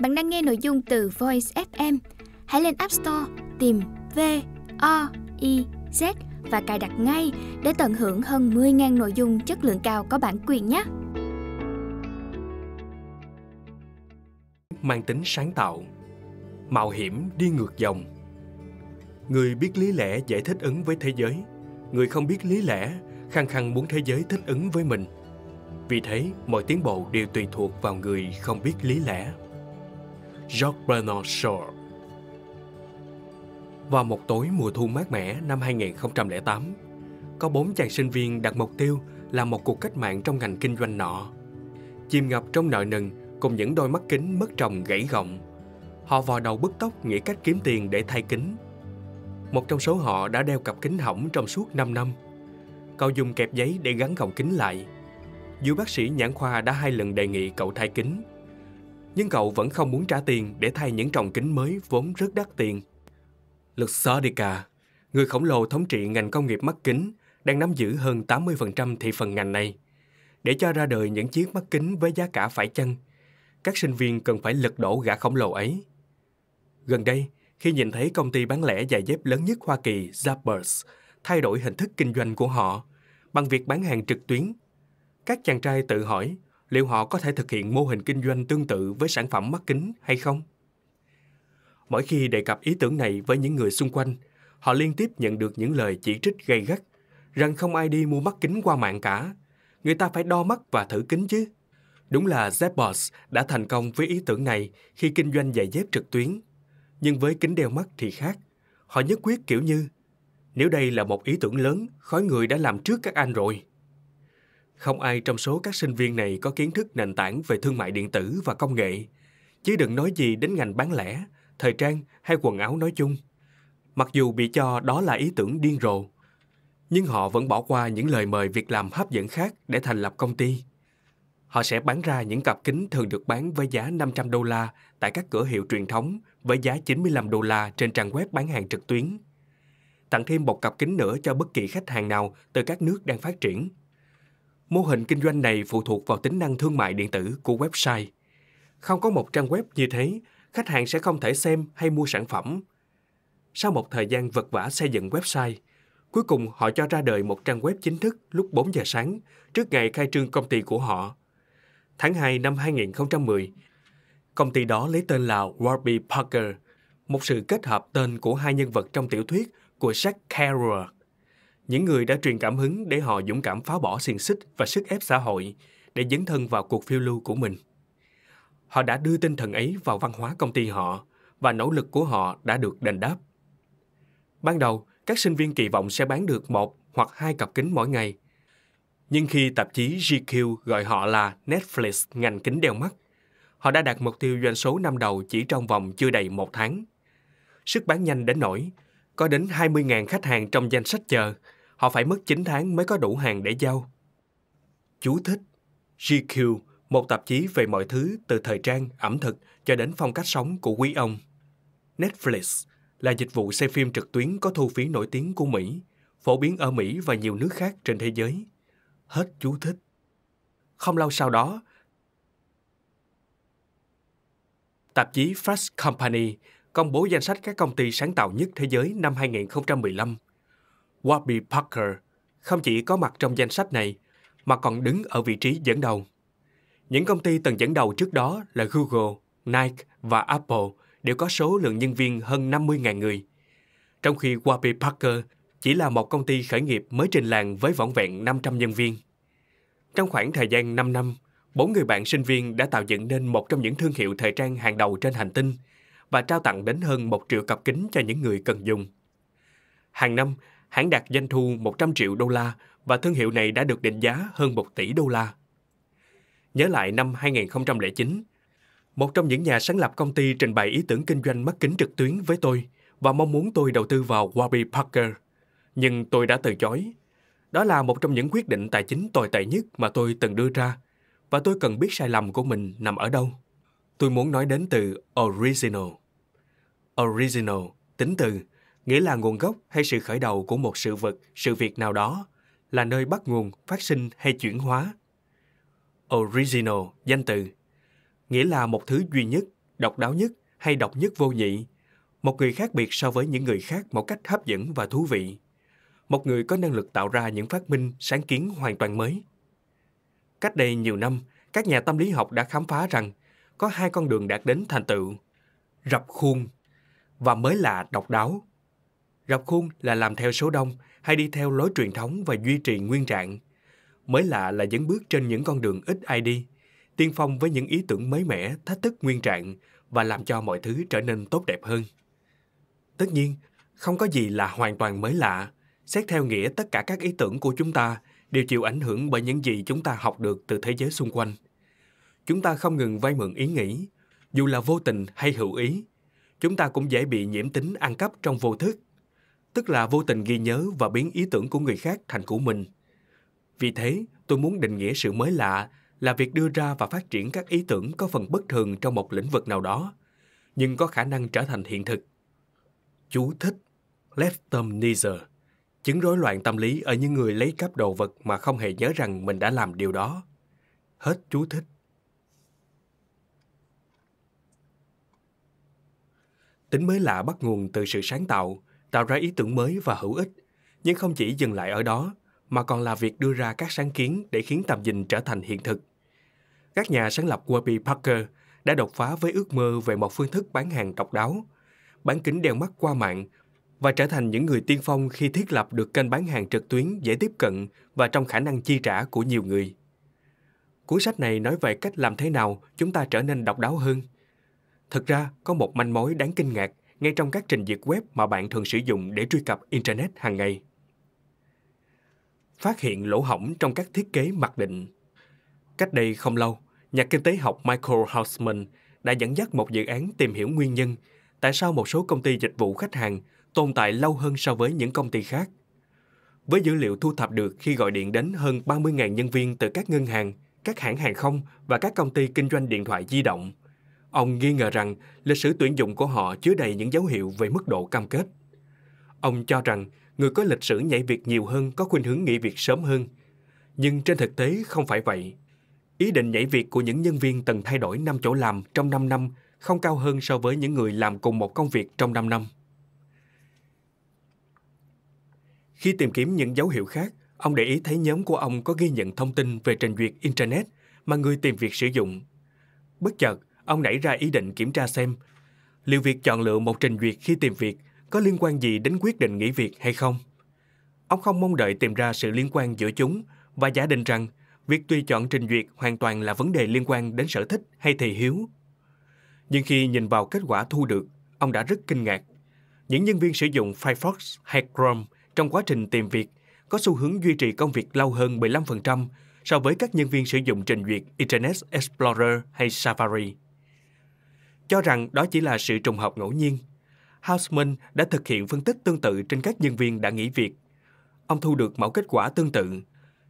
Bạn đang nghe nội dung từ Voice FM. Hãy lên App Store tìm V O I Z và cài đặt ngay để tận hưởng hơn 10.000 nội dung chất lượng cao có bản quyền nhé. Mang tính sáng tạo, mạo hiểm đi ngược dòng. Người biết lý lẽ dễ thích ứng với thế giới, người không biết lý lẽ khăng khăng muốn thế giới thích ứng với mình. Vì thế, mọi tiến bộ đều tùy thuộc vào người không biết lý lẽ. George Bernard Shaw. Vào một tối mùa thu mát mẻ năm 2008, có bốn chàng sinh viên đặt mục tiêu là một cuộc cách mạng trong ngành kinh doanh nọ. Chìm ngập trong nợ nần cùng những đôi mắt kính mất trồng gãy gọng. Họ vò đầu bứt tóc nghĩ cách kiếm tiền để thay kính. Một trong số họ đã đeo cặp kính hỏng trong suốt 5 năm. Cậu dùng kẹp giấy để gắn gọng kính lại. Dù bác sĩ nhãn khoa đã hai lần đề nghị cậu thay kính, nhưng cậu vẫn không muốn trả tiền để thay những tròng kính mới vốn rất đắt tiền. Lực Luxottica, người khổng lồ thống trị ngành công nghiệp mắt kính, đang nắm giữ hơn 80% thị phần ngành này. Để cho ra đời những chiếc mắt kính với giá cả phải chăng, các sinh viên cần phải lật đổ gã khổng lồ ấy. Gần đây, khi nhìn thấy công ty bán lẻ giày dép lớn nhất Hoa Kỳ, Zappers, thay đổi hình thức kinh doanh của họ bằng việc bán hàng trực tuyến, các chàng trai tự hỏi liệu họ có thể thực hiện mô hình kinh doanh tương tự với sản phẩm mắt kính hay không? Mỗi khi đề cập ý tưởng này với những người xung quanh, họ liên tiếp nhận được những lời chỉ trích gay gắt rằng không ai đi mua mắt kính qua mạng cả. Người ta phải đo mắt và thử kính chứ. Đúng là Zepbos đã thành công với ý tưởng này khi kinh doanh giày dép trực tuyến. Nhưng với kính đeo mắt thì khác. Họ nhất quyết kiểu như, nếu đây là một ý tưởng lớn, khói người đã làm trước các anh rồi không ai trong số các sinh viên này có kiến thức nền tảng về thương mại điện tử và công nghệ. Chứ đừng nói gì đến ngành bán lẻ, thời trang hay quần áo nói chung. Mặc dù bị cho đó là ý tưởng điên rồ, nhưng họ vẫn bỏ qua những lời mời việc làm hấp dẫn khác để thành lập công ty. Họ sẽ bán ra những cặp kính thường được bán với giá 500 đô la tại các cửa hiệu truyền thống với giá 95 đô la trên trang web bán hàng trực tuyến. Tặng thêm một cặp kính nữa cho bất kỳ khách hàng nào từ các nước đang phát triển – Mô hình kinh doanh này phụ thuộc vào tính năng thương mại điện tử của website. Không có một trang web như thế, khách hàng sẽ không thể xem hay mua sản phẩm. Sau một thời gian vật vả xây dựng website, cuối cùng họ cho ra đời một trang web chính thức lúc 4 giờ sáng, trước ngày khai trương công ty của họ. Tháng 2 năm 2010, công ty đó lấy tên là Warby Parker, một sự kết hợp tên của hai nhân vật trong tiểu thuyết của Jack Kerouac những người đã truyền cảm hứng để họ dũng cảm phá bỏ xiềng xích và sức ép xã hội để dấn thân vào cuộc phiêu lưu của mình. Họ đã đưa tinh thần ấy vào văn hóa công ty họ và nỗ lực của họ đã được đền đáp. Ban đầu, các sinh viên kỳ vọng sẽ bán được một hoặc hai cặp kính mỗi ngày. Nhưng khi tạp chí GQ gọi họ là Netflix ngành kính đeo mắt, họ đã đạt mục tiêu doanh số năm đầu chỉ trong vòng chưa đầy một tháng. Sức bán nhanh đến nổi, có đến 20.000 khách hàng trong danh sách chờ họ phải mất 9 tháng mới có đủ hàng để giao. Chú thích GQ, một tạp chí về mọi thứ từ thời trang, ẩm thực cho đến phong cách sống của quý ông. Netflix là dịch vụ xem phim trực tuyến có thu phí nổi tiếng của Mỹ, phổ biến ở Mỹ và nhiều nước khác trên thế giới. Hết chú thích. Không lâu sau đó, tạp chí Fast Company công bố danh sách các công ty sáng tạo nhất thế giới năm 2015– Warby Parker không chỉ có mặt trong danh sách này mà còn đứng ở vị trí dẫn đầu. Những công ty từng dẫn đầu trước đó là Google, Nike và Apple đều có số lượng nhân viên hơn 50.000 người, trong khi Warby Parker chỉ là một công ty khởi nghiệp mới trên làng với vỏn vẹn 500 nhân viên. Trong khoảng thời gian 5 năm, bốn người bạn sinh viên đã tạo dựng nên một trong những thương hiệu thời trang hàng đầu trên hành tinh và trao tặng đến hơn một triệu cặp kính cho những người cần dùng. Hàng năm, hãng đạt doanh thu 100 triệu đô la và thương hiệu này đã được định giá hơn 1 tỷ đô la. Nhớ lại năm 2009, một trong những nhà sáng lập công ty trình bày ý tưởng kinh doanh mắt kính trực tuyến với tôi và mong muốn tôi đầu tư vào Warby Parker. Nhưng tôi đã từ chối. Đó là một trong những quyết định tài chính tồi tệ nhất mà tôi từng đưa ra và tôi cần biết sai lầm của mình nằm ở đâu. Tôi muốn nói đến từ original. Original tính từ nghĩa là nguồn gốc hay sự khởi đầu của một sự vật, sự việc nào đó, là nơi bắt nguồn, phát sinh hay chuyển hóa. Original, danh từ, nghĩa là một thứ duy nhất, độc đáo nhất hay độc nhất vô nhị, một người khác biệt so với những người khác một cách hấp dẫn và thú vị. Một người có năng lực tạo ra những phát minh, sáng kiến hoàn toàn mới. Cách đây nhiều năm, các nhà tâm lý học đã khám phá rằng có hai con đường đạt đến thành tựu. Rập khuôn và mới lạ, độc đáo Rập khuôn là làm theo số đông hay đi theo lối truyền thống và duy trì nguyên trạng. Mới lạ là dẫn bước trên những con đường ít ai đi, tiên phong với những ý tưởng mới mẻ, thách thức nguyên trạng và làm cho mọi thứ trở nên tốt đẹp hơn. Tất nhiên, không có gì là hoàn toàn mới lạ. Xét theo nghĩa tất cả các ý tưởng của chúng ta đều chịu ảnh hưởng bởi những gì chúng ta học được từ thế giới xung quanh. Chúng ta không ngừng vay mượn ý nghĩ, dù là vô tình hay hữu ý. Chúng ta cũng dễ bị nhiễm tính ăn cắp trong vô thức tức là vô tình ghi nhớ và biến ý tưởng của người khác thành của mình. Vì thế, tôi muốn định nghĩa sự mới lạ là việc đưa ra và phát triển các ý tưởng có phần bất thường trong một lĩnh vực nào đó, nhưng có khả năng trở thành hiện thực. Chú thích Leptomnesia Chứng rối loạn tâm lý ở những người lấy cắp đồ vật mà không hề nhớ rằng mình đã làm điều đó. Hết chú thích. Tính mới lạ bắt nguồn từ sự sáng tạo, tạo ra ý tưởng mới và hữu ích, nhưng không chỉ dừng lại ở đó, mà còn là việc đưa ra các sáng kiến để khiến tầm nhìn trở thành hiện thực. Các nhà sáng lập Warby Parker đã đột phá với ước mơ về một phương thức bán hàng độc đáo, bán kính đeo mắt qua mạng và trở thành những người tiên phong khi thiết lập được kênh bán hàng trực tuyến dễ tiếp cận và trong khả năng chi trả của nhiều người. Cuốn sách này nói về cách làm thế nào chúng ta trở nên độc đáo hơn. Thực ra, có một manh mối đáng kinh ngạc ngay trong các trình duyệt web mà bạn thường sử dụng để truy cập Internet hàng ngày. Phát hiện lỗ hỏng trong các thiết kế mặc định Cách đây không lâu, nhà kinh tế học Michael Hausman đã dẫn dắt một dự án tìm hiểu nguyên nhân tại sao một số công ty dịch vụ khách hàng tồn tại lâu hơn so với những công ty khác. Với dữ liệu thu thập được khi gọi điện đến hơn 30.000 nhân viên từ các ngân hàng, các hãng hàng không và các công ty kinh doanh điện thoại di động, Ông nghi ngờ rằng lịch sử tuyển dụng của họ chứa đầy những dấu hiệu về mức độ cam kết. Ông cho rằng người có lịch sử nhảy việc nhiều hơn có khuynh hướng nghỉ việc sớm hơn. Nhưng trên thực tế không phải vậy. Ý định nhảy việc của những nhân viên từng thay đổi năm chỗ làm trong 5 năm không cao hơn so với những người làm cùng một công việc trong 5 năm. Khi tìm kiếm những dấu hiệu khác, ông để ý thấy nhóm của ông có ghi nhận thông tin về trình duyệt Internet mà người tìm việc sử dụng. Bất chợt, ông nảy ra ý định kiểm tra xem liệu việc chọn lựa một trình duyệt khi tìm việc có liên quan gì đến quyết định nghỉ việc hay không. Ông không mong đợi tìm ra sự liên quan giữa chúng và giả định rằng việc tùy chọn trình duyệt hoàn toàn là vấn đề liên quan đến sở thích hay thị hiếu. Nhưng khi nhìn vào kết quả thu được, ông đã rất kinh ngạc. Những nhân viên sử dụng Firefox hay Chrome trong quá trình tìm việc có xu hướng duy trì công việc lâu hơn 15% so với các nhân viên sử dụng trình duyệt Internet Explorer hay Safari cho rằng đó chỉ là sự trùng hợp ngẫu nhiên. Hausman đã thực hiện phân tích tương tự trên các nhân viên đã nghỉ việc. Ông thu được mẫu kết quả tương tự.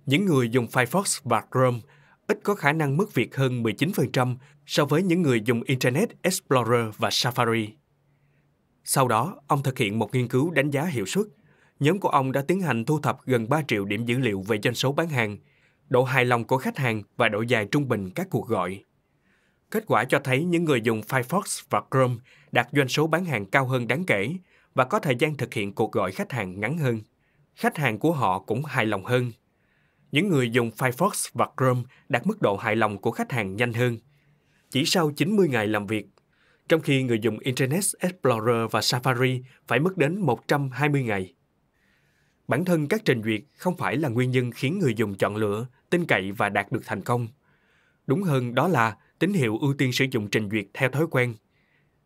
Những người dùng Firefox và Chrome ít có khả năng mất việc hơn 19% so với những người dùng Internet Explorer và Safari. Sau đó, ông thực hiện một nghiên cứu đánh giá hiệu suất. Nhóm của ông đã tiến hành thu thập gần 3 triệu điểm dữ liệu về doanh số bán hàng, độ hài lòng của khách hàng và độ dài trung bình các cuộc gọi. Kết quả cho thấy những người dùng Firefox và Chrome đạt doanh số bán hàng cao hơn đáng kể và có thời gian thực hiện cuộc gọi khách hàng ngắn hơn. Khách hàng của họ cũng hài lòng hơn. Những người dùng Firefox và Chrome đạt mức độ hài lòng của khách hàng nhanh hơn. Chỉ sau 90 ngày làm việc, trong khi người dùng Internet Explorer và Safari phải mất đến 120 ngày. Bản thân các trình duyệt không phải là nguyên nhân khiến người dùng chọn lựa, tin cậy và đạt được thành công. Đúng hơn đó là tín hiệu ưu tiên sử dụng trình duyệt theo thói quen.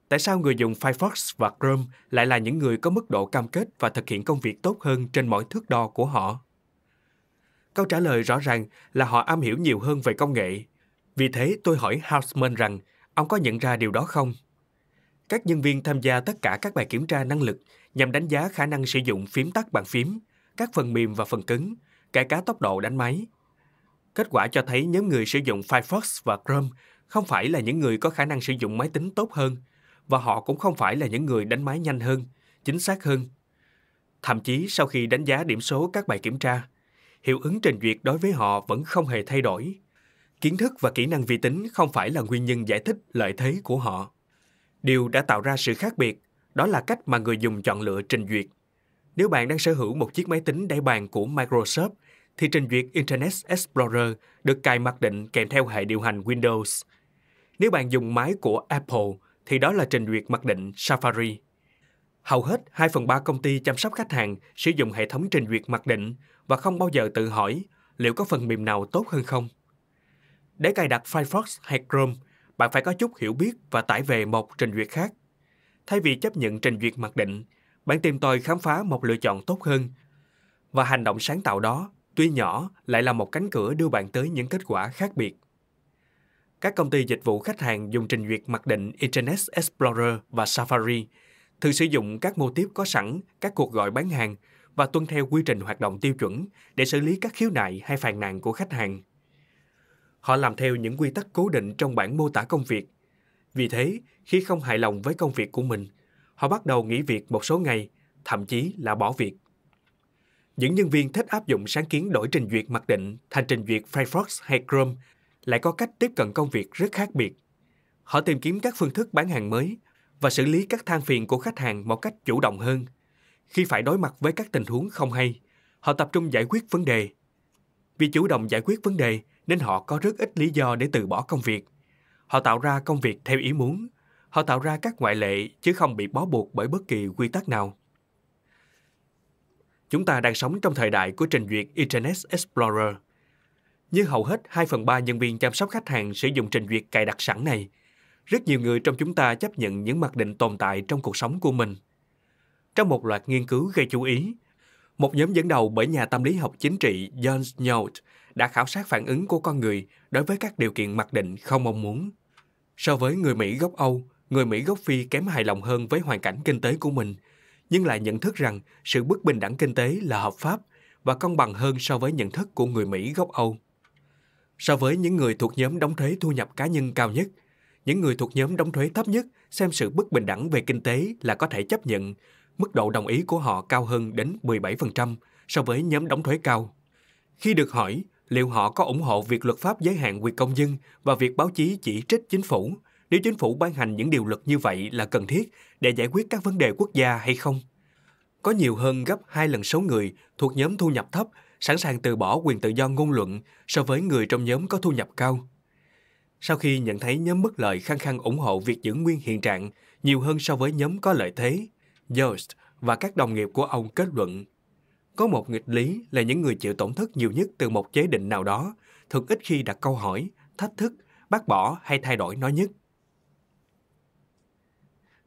Tại sao người dùng Firefox và Chrome lại là những người có mức độ cam kết và thực hiện công việc tốt hơn trên mọi thước đo của họ? Câu trả lời rõ ràng là họ am hiểu nhiều hơn về công nghệ. Vì thế tôi hỏi Hausman rằng ông có nhận ra điều đó không? Các nhân viên tham gia tất cả các bài kiểm tra năng lực nhằm đánh giá khả năng sử dụng phím tắt bàn phím, các phần mềm và phần cứng, kể cả tốc độ đánh máy. Kết quả cho thấy nhóm người sử dụng Firefox và Chrome không phải là những người có khả năng sử dụng máy tính tốt hơn và họ cũng không phải là những người đánh máy nhanh hơn, chính xác hơn. Thậm chí sau khi đánh giá điểm số các bài kiểm tra, hiệu ứng trình duyệt đối với họ vẫn không hề thay đổi. Kiến thức và kỹ năng vi tính không phải là nguyên nhân giải thích lợi thế của họ. Điều đã tạo ra sự khác biệt đó là cách mà người dùng chọn lựa trình duyệt. Nếu bạn đang sở hữu một chiếc máy tính đáy bàn của Microsoft, thì trình duyệt Internet Explorer được cài mặc định kèm theo hệ điều hành Windows – nếu bạn dùng máy của Apple, thì đó là trình duyệt mặc định Safari. Hầu hết 2 phần 3 công ty chăm sóc khách hàng sử dụng hệ thống trình duyệt mặc định và không bao giờ tự hỏi liệu có phần mềm nào tốt hơn không. Để cài đặt Firefox hay Chrome, bạn phải có chút hiểu biết và tải về một trình duyệt khác. Thay vì chấp nhận trình duyệt mặc định, bạn tìm tòi khám phá một lựa chọn tốt hơn. Và hành động sáng tạo đó, tuy nhỏ, lại là một cánh cửa đưa bạn tới những kết quả khác biệt các công ty dịch vụ khách hàng dùng trình duyệt mặc định Internet Explorer và Safari, thường sử dụng các mô tiếp có sẵn, các cuộc gọi bán hàng và tuân theo quy trình hoạt động tiêu chuẩn để xử lý các khiếu nại hay phàn nàn của khách hàng. Họ làm theo những quy tắc cố định trong bản mô tả công việc. Vì thế, khi không hài lòng với công việc của mình, họ bắt đầu nghỉ việc một số ngày, thậm chí là bỏ việc. Những nhân viên thích áp dụng sáng kiến đổi trình duyệt mặc định thành trình duyệt Firefox hay Chrome lại có cách tiếp cận công việc rất khác biệt. Họ tìm kiếm các phương thức bán hàng mới và xử lý các than phiền của khách hàng một cách chủ động hơn. Khi phải đối mặt với các tình huống không hay, họ tập trung giải quyết vấn đề. Vì chủ động giải quyết vấn đề nên họ có rất ít lý do để từ bỏ công việc. Họ tạo ra công việc theo ý muốn, họ tạo ra các ngoại lệ chứ không bị bó buộc bởi bất kỳ quy tắc nào. Chúng ta đang sống trong thời đại của trình duyệt Internet Explorer – nhưng hầu hết 2 phần 3 nhân viên chăm sóc khách hàng sử dụng trình duyệt cài đặt sẵn này. Rất nhiều người trong chúng ta chấp nhận những mặc định tồn tại trong cuộc sống của mình. Trong một loạt nghiên cứu gây chú ý, một nhóm dẫn đầu bởi nhà tâm lý học chính trị John Snow đã khảo sát phản ứng của con người đối với các điều kiện mặc định không mong muốn. So với người Mỹ gốc Âu, người Mỹ gốc Phi kém hài lòng hơn với hoàn cảnh kinh tế của mình, nhưng lại nhận thức rằng sự bất bình đẳng kinh tế là hợp pháp và công bằng hơn so với nhận thức của người Mỹ gốc Âu. So với những người thuộc nhóm đóng thuế thu nhập cá nhân cao nhất, những người thuộc nhóm đóng thuế thấp nhất xem sự bất bình đẳng về kinh tế là có thể chấp nhận, mức độ đồng ý của họ cao hơn đến 17% so với nhóm đóng thuế cao. Khi được hỏi liệu họ có ủng hộ việc luật pháp giới hạn quyền công dân và việc báo chí chỉ trích chính phủ, nếu chính phủ ban hành những điều luật như vậy là cần thiết để giải quyết các vấn đề quốc gia hay không? Có nhiều hơn gấp hai lần số người thuộc nhóm thu nhập thấp sẵn sàng từ bỏ quyền tự do ngôn luận so với người trong nhóm có thu nhập cao. Sau khi nhận thấy nhóm bất lợi khăng khăng ủng hộ việc giữ nguyên hiện trạng nhiều hơn so với nhóm có lợi thế, Yost và các đồng nghiệp của ông kết luận có một nghịch lý là những người chịu tổn thất nhiều nhất từ một chế định nào đó thường ít khi đặt câu hỏi, thách thức, bác bỏ hay thay đổi nó nhất.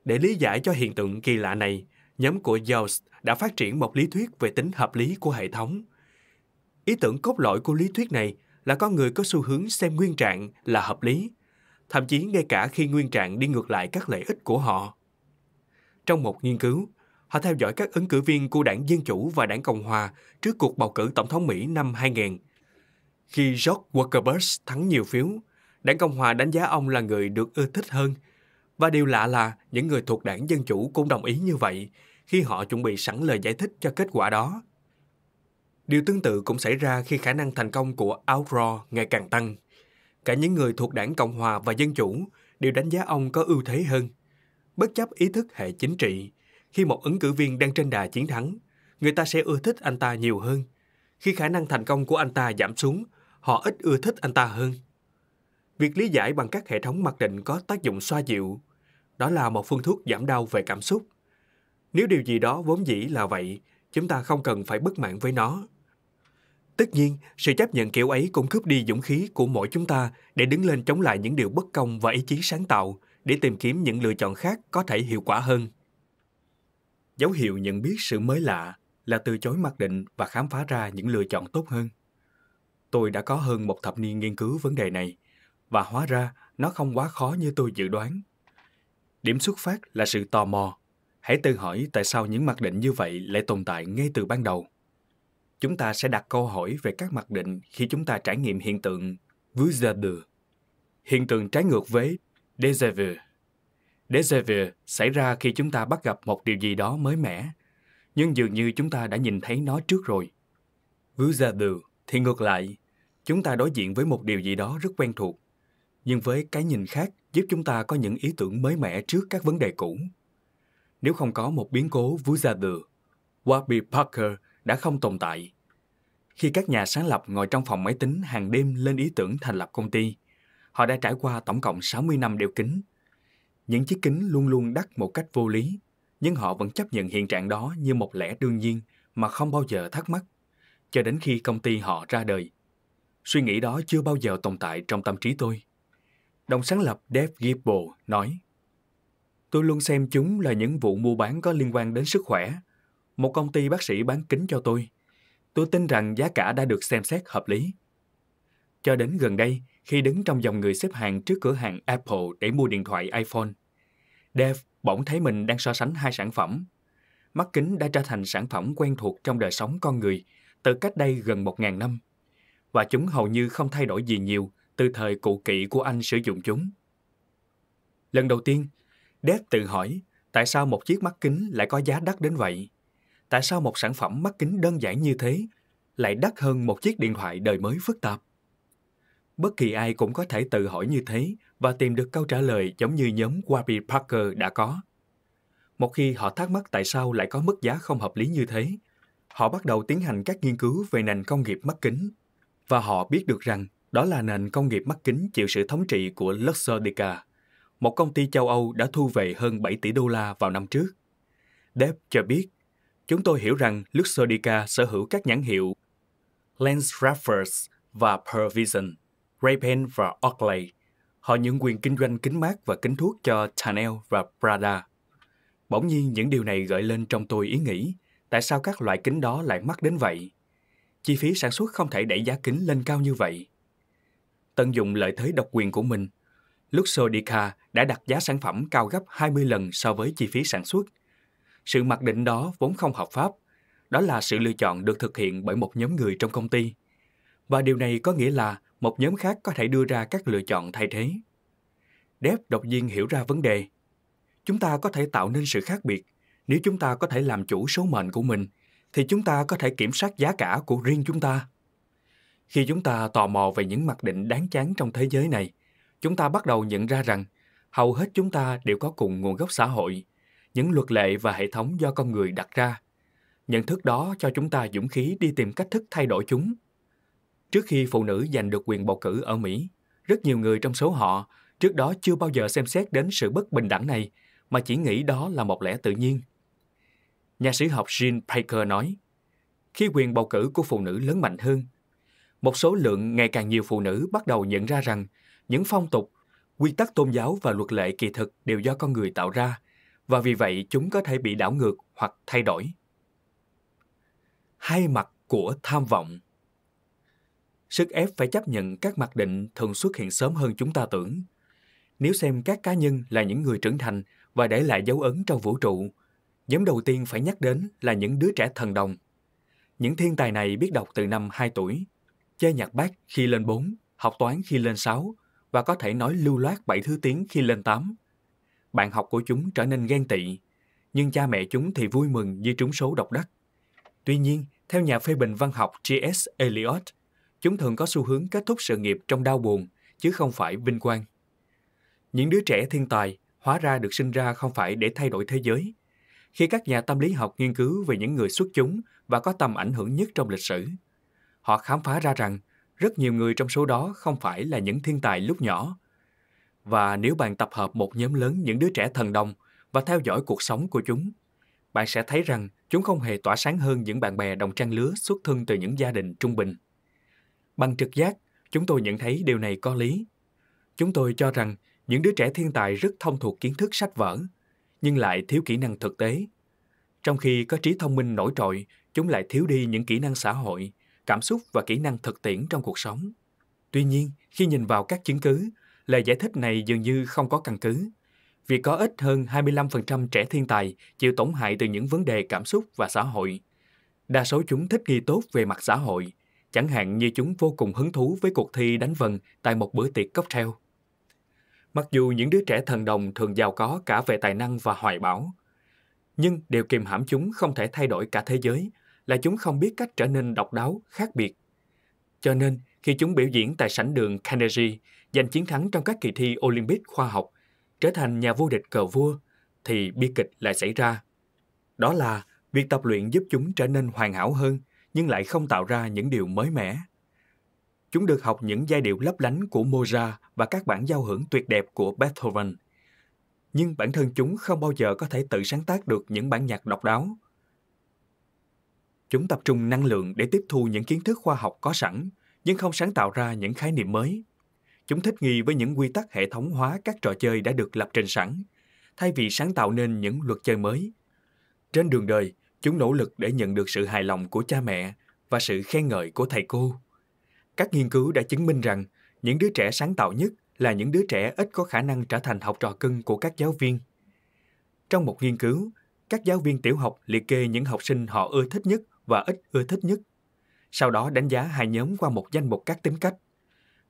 Để lý giải cho hiện tượng kỳ lạ này, nhóm của Yost đã phát triển một lý thuyết về tính hợp lý của hệ thống – Ý tưởng cốt lõi của lý thuyết này là con người có xu hướng xem nguyên trạng là hợp lý, thậm chí ngay cả khi nguyên trạng đi ngược lại các lợi ích của họ. Trong một nghiên cứu, họ theo dõi các ứng cử viên của đảng Dân Chủ và đảng Cộng Hòa trước cuộc bầu cử Tổng thống Mỹ năm 2000. Khi George Walker Bush thắng nhiều phiếu, đảng Cộng Hòa đánh giá ông là người được ưa thích hơn. Và điều lạ là những người thuộc đảng Dân Chủ cũng đồng ý như vậy khi họ chuẩn bị sẵn lời giải thích cho kết quả đó Điều tương tự cũng xảy ra khi khả năng thành công của Outlaw ngày càng tăng. Cả những người thuộc đảng Cộng hòa và Dân chủ đều đánh giá ông có ưu thế hơn. Bất chấp ý thức hệ chính trị, khi một ứng cử viên đang trên đà chiến thắng, người ta sẽ ưa thích anh ta nhiều hơn. Khi khả năng thành công của anh ta giảm xuống, họ ít ưa thích anh ta hơn. Việc lý giải bằng các hệ thống mặc định có tác dụng xoa dịu, đó là một phương thuốc giảm đau về cảm xúc. Nếu điều gì đó vốn dĩ là vậy, chúng ta không cần phải bất mãn với nó Tất nhiên, sự chấp nhận kiểu ấy cũng cướp đi dũng khí của mỗi chúng ta để đứng lên chống lại những điều bất công và ý chí sáng tạo, để tìm kiếm những lựa chọn khác có thể hiệu quả hơn. Dấu hiệu nhận biết sự mới lạ là từ chối mặc định và khám phá ra những lựa chọn tốt hơn. Tôi đã có hơn một thập niên nghiên cứu vấn đề này, và hóa ra nó không quá khó như tôi dự đoán. Điểm xuất phát là sự tò mò. Hãy tự hỏi tại sao những mặc định như vậy lại tồn tại ngay từ ban đầu chúng ta sẽ đặt câu hỏi về các mặc định khi chúng ta trải nghiệm hiện tượng vu vu, hiện tượng trái ngược với déjà vu. Déjà vu xảy ra khi chúng ta bắt gặp một điều gì đó mới mẻ, nhưng dường như chúng ta đã nhìn thấy nó trước rồi. Vu vu thì ngược lại, chúng ta đối diện với một điều gì đó rất quen thuộc, nhưng với cái nhìn khác giúp chúng ta có những ý tưởng mới mẻ trước các vấn đề cũ. Nếu không có một biến cố vu vu, Wabi Parker đã không tồn tại. Khi các nhà sáng lập ngồi trong phòng máy tính hàng đêm lên ý tưởng thành lập công ty, họ đã trải qua tổng cộng 60 năm đeo kính. Những chiếc kính luôn luôn đắt một cách vô lý, nhưng họ vẫn chấp nhận hiện trạng đó như một lẽ đương nhiên mà không bao giờ thắc mắc, cho đến khi công ty họ ra đời. Suy nghĩ đó chưa bao giờ tồn tại trong tâm trí tôi. Đồng sáng lập Dave Gibble nói, Tôi luôn xem chúng là những vụ mua bán có liên quan đến sức khỏe một công ty bác sĩ bán kính cho tôi. Tôi tin rằng giá cả đã được xem xét hợp lý. Cho đến gần đây, khi đứng trong dòng người xếp hàng trước cửa hàng Apple để mua điện thoại iPhone, Dev bỗng thấy mình đang so sánh hai sản phẩm. Mắt kính đã trở thành sản phẩm quen thuộc trong đời sống con người từ cách đây gần 1.000 năm, và chúng hầu như không thay đổi gì nhiều từ thời cụ kỵ của anh sử dụng chúng. Lần đầu tiên, Dev tự hỏi tại sao một chiếc mắt kính lại có giá đắt đến vậy tại sao một sản phẩm mắt kính đơn giản như thế lại đắt hơn một chiếc điện thoại đời mới phức tạp? Bất kỳ ai cũng có thể tự hỏi như thế và tìm được câu trả lời giống như nhóm Warby Parker đã có. Một khi họ thắc mắc tại sao lại có mức giá không hợp lý như thế, họ bắt đầu tiến hành các nghiên cứu về nền công nghiệp mắt kính và họ biết được rằng đó là nền công nghiệp mắt kính chịu sự thống trị của Luxottica, một công ty châu Âu đã thu về hơn 7 tỷ đô la vào năm trước. Depp cho biết chúng tôi hiểu rằng Luxottica sở hữu các nhãn hiệu Lens Raffers và pervision Vision, Ray-Ban và Oakley. Họ những quyền kinh doanh kính mát và kính thuốc cho Chanel và Prada. Bỗng nhiên những điều này gợi lên trong tôi ý nghĩ, tại sao các loại kính đó lại mắc đến vậy? Chi phí sản xuất không thể đẩy giá kính lên cao như vậy. Tận dụng lợi thế độc quyền của mình, Luxottica đã đặt giá sản phẩm cao gấp 20 lần so với chi phí sản xuất sự mặc định đó vốn không hợp pháp, đó là sự lựa chọn được thực hiện bởi một nhóm người trong công ty. Và điều này có nghĩa là một nhóm khác có thể đưa ra các lựa chọn thay thế. Dev đột nhiên hiểu ra vấn đề. Chúng ta có thể tạo nên sự khác biệt. Nếu chúng ta có thể làm chủ số mệnh của mình, thì chúng ta có thể kiểm soát giá cả của riêng chúng ta. Khi chúng ta tò mò về những mặc định đáng chán trong thế giới này, chúng ta bắt đầu nhận ra rằng hầu hết chúng ta đều có cùng nguồn gốc xã hội – những luật lệ và hệ thống do con người đặt ra. Nhận thức đó cho chúng ta dũng khí đi tìm cách thức thay đổi chúng. Trước khi phụ nữ giành được quyền bầu cử ở Mỹ, rất nhiều người trong số họ trước đó chưa bao giờ xem xét đến sự bất bình đẳng này mà chỉ nghĩ đó là một lẽ tự nhiên. Nhà sử học Jean Baker nói, khi quyền bầu cử của phụ nữ lớn mạnh hơn, một số lượng ngày càng nhiều phụ nữ bắt đầu nhận ra rằng những phong tục, quy tắc tôn giáo và luật lệ kỳ thực đều do con người tạo ra và vì vậy chúng có thể bị đảo ngược hoặc thay đổi. Hai mặt của tham vọng Sức ép phải chấp nhận các mặc định thường xuất hiện sớm hơn chúng ta tưởng. Nếu xem các cá nhân là những người trưởng thành và để lại dấu ấn trong vũ trụ, nhóm đầu tiên phải nhắc đến là những đứa trẻ thần đồng. Những thiên tài này biết đọc từ năm 2 tuổi, chơi nhạc bát khi lên 4, học toán khi lên 6 và có thể nói lưu loát 7 thứ tiếng khi lên 8 bạn học của chúng trở nên ghen tị, nhưng cha mẹ chúng thì vui mừng vì trúng số độc đắc. Tuy nhiên, theo nhà phê bình văn học G.S. Eliot, chúng thường có xu hướng kết thúc sự nghiệp trong đau buồn, chứ không phải vinh quang. Những đứa trẻ thiên tài hóa ra được sinh ra không phải để thay đổi thế giới. Khi các nhà tâm lý học nghiên cứu về những người xuất chúng và có tầm ảnh hưởng nhất trong lịch sử, họ khám phá ra rằng rất nhiều người trong số đó không phải là những thiên tài lúc nhỏ, và nếu bạn tập hợp một nhóm lớn những đứa trẻ thần đồng và theo dõi cuộc sống của chúng, bạn sẽ thấy rằng chúng không hề tỏa sáng hơn những bạn bè đồng trang lứa xuất thân từ những gia đình trung bình. Bằng trực giác, chúng tôi nhận thấy điều này có lý. Chúng tôi cho rằng những đứa trẻ thiên tài rất thông thuộc kiến thức sách vở, nhưng lại thiếu kỹ năng thực tế. Trong khi có trí thông minh nổi trội, chúng lại thiếu đi những kỹ năng xã hội, cảm xúc và kỹ năng thực tiễn trong cuộc sống. Tuy nhiên, khi nhìn vào các chứng cứ, lời giải thích này dường như không có căn cứ. Vì có ít hơn 25% trẻ thiên tài chịu tổn hại từ những vấn đề cảm xúc và xã hội. Đa số chúng thích nghi tốt về mặt xã hội, chẳng hạn như chúng vô cùng hứng thú với cuộc thi đánh vần tại một bữa tiệc cocktail. Mặc dù những đứa trẻ thần đồng thường giàu có cả về tài năng và hoài bão, nhưng điều kìm hãm chúng không thể thay đổi cả thế giới là chúng không biết cách trở nên độc đáo, khác biệt. Cho nên, khi chúng biểu diễn tại sảnh đường Carnegie, giành chiến thắng trong các kỳ thi Olympic khoa học, trở thành nhà vô địch cờ vua, thì bi kịch lại xảy ra. Đó là việc tập luyện giúp chúng trở nên hoàn hảo hơn, nhưng lại không tạo ra những điều mới mẻ. Chúng được học những giai điệu lấp lánh của Mozart và các bản giao hưởng tuyệt đẹp của Beethoven. Nhưng bản thân chúng không bao giờ có thể tự sáng tác được những bản nhạc độc đáo. Chúng tập trung năng lượng để tiếp thu những kiến thức khoa học có sẵn, nhưng không sáng tạo ra những khái niệm mới. Chúng thích nghi với những quy tắc hệ thống hóa các trò chơi đã được lập trình sẵn, thay vì sáng tạo nên những luật chơi mới. Trên đường đời, chúng nỗ lực để nhận được sự hài lòng của cha mẹ và sự khen ngợi của thầy cô. Các nghiên cứu đã chứng minh rằng những đứa trẻ sáng tạo nhất là những đứa trẻ ít có khả năng trở thành học trò cưng của các giáo viên. Trong một nghiên cứu, các giáo viên tiểu học liệt kê những học sinh họ ưa thích nhất và ít ưa thích nhất. Sau đó đánh giá hai nhóm qua một danh mục các tính cách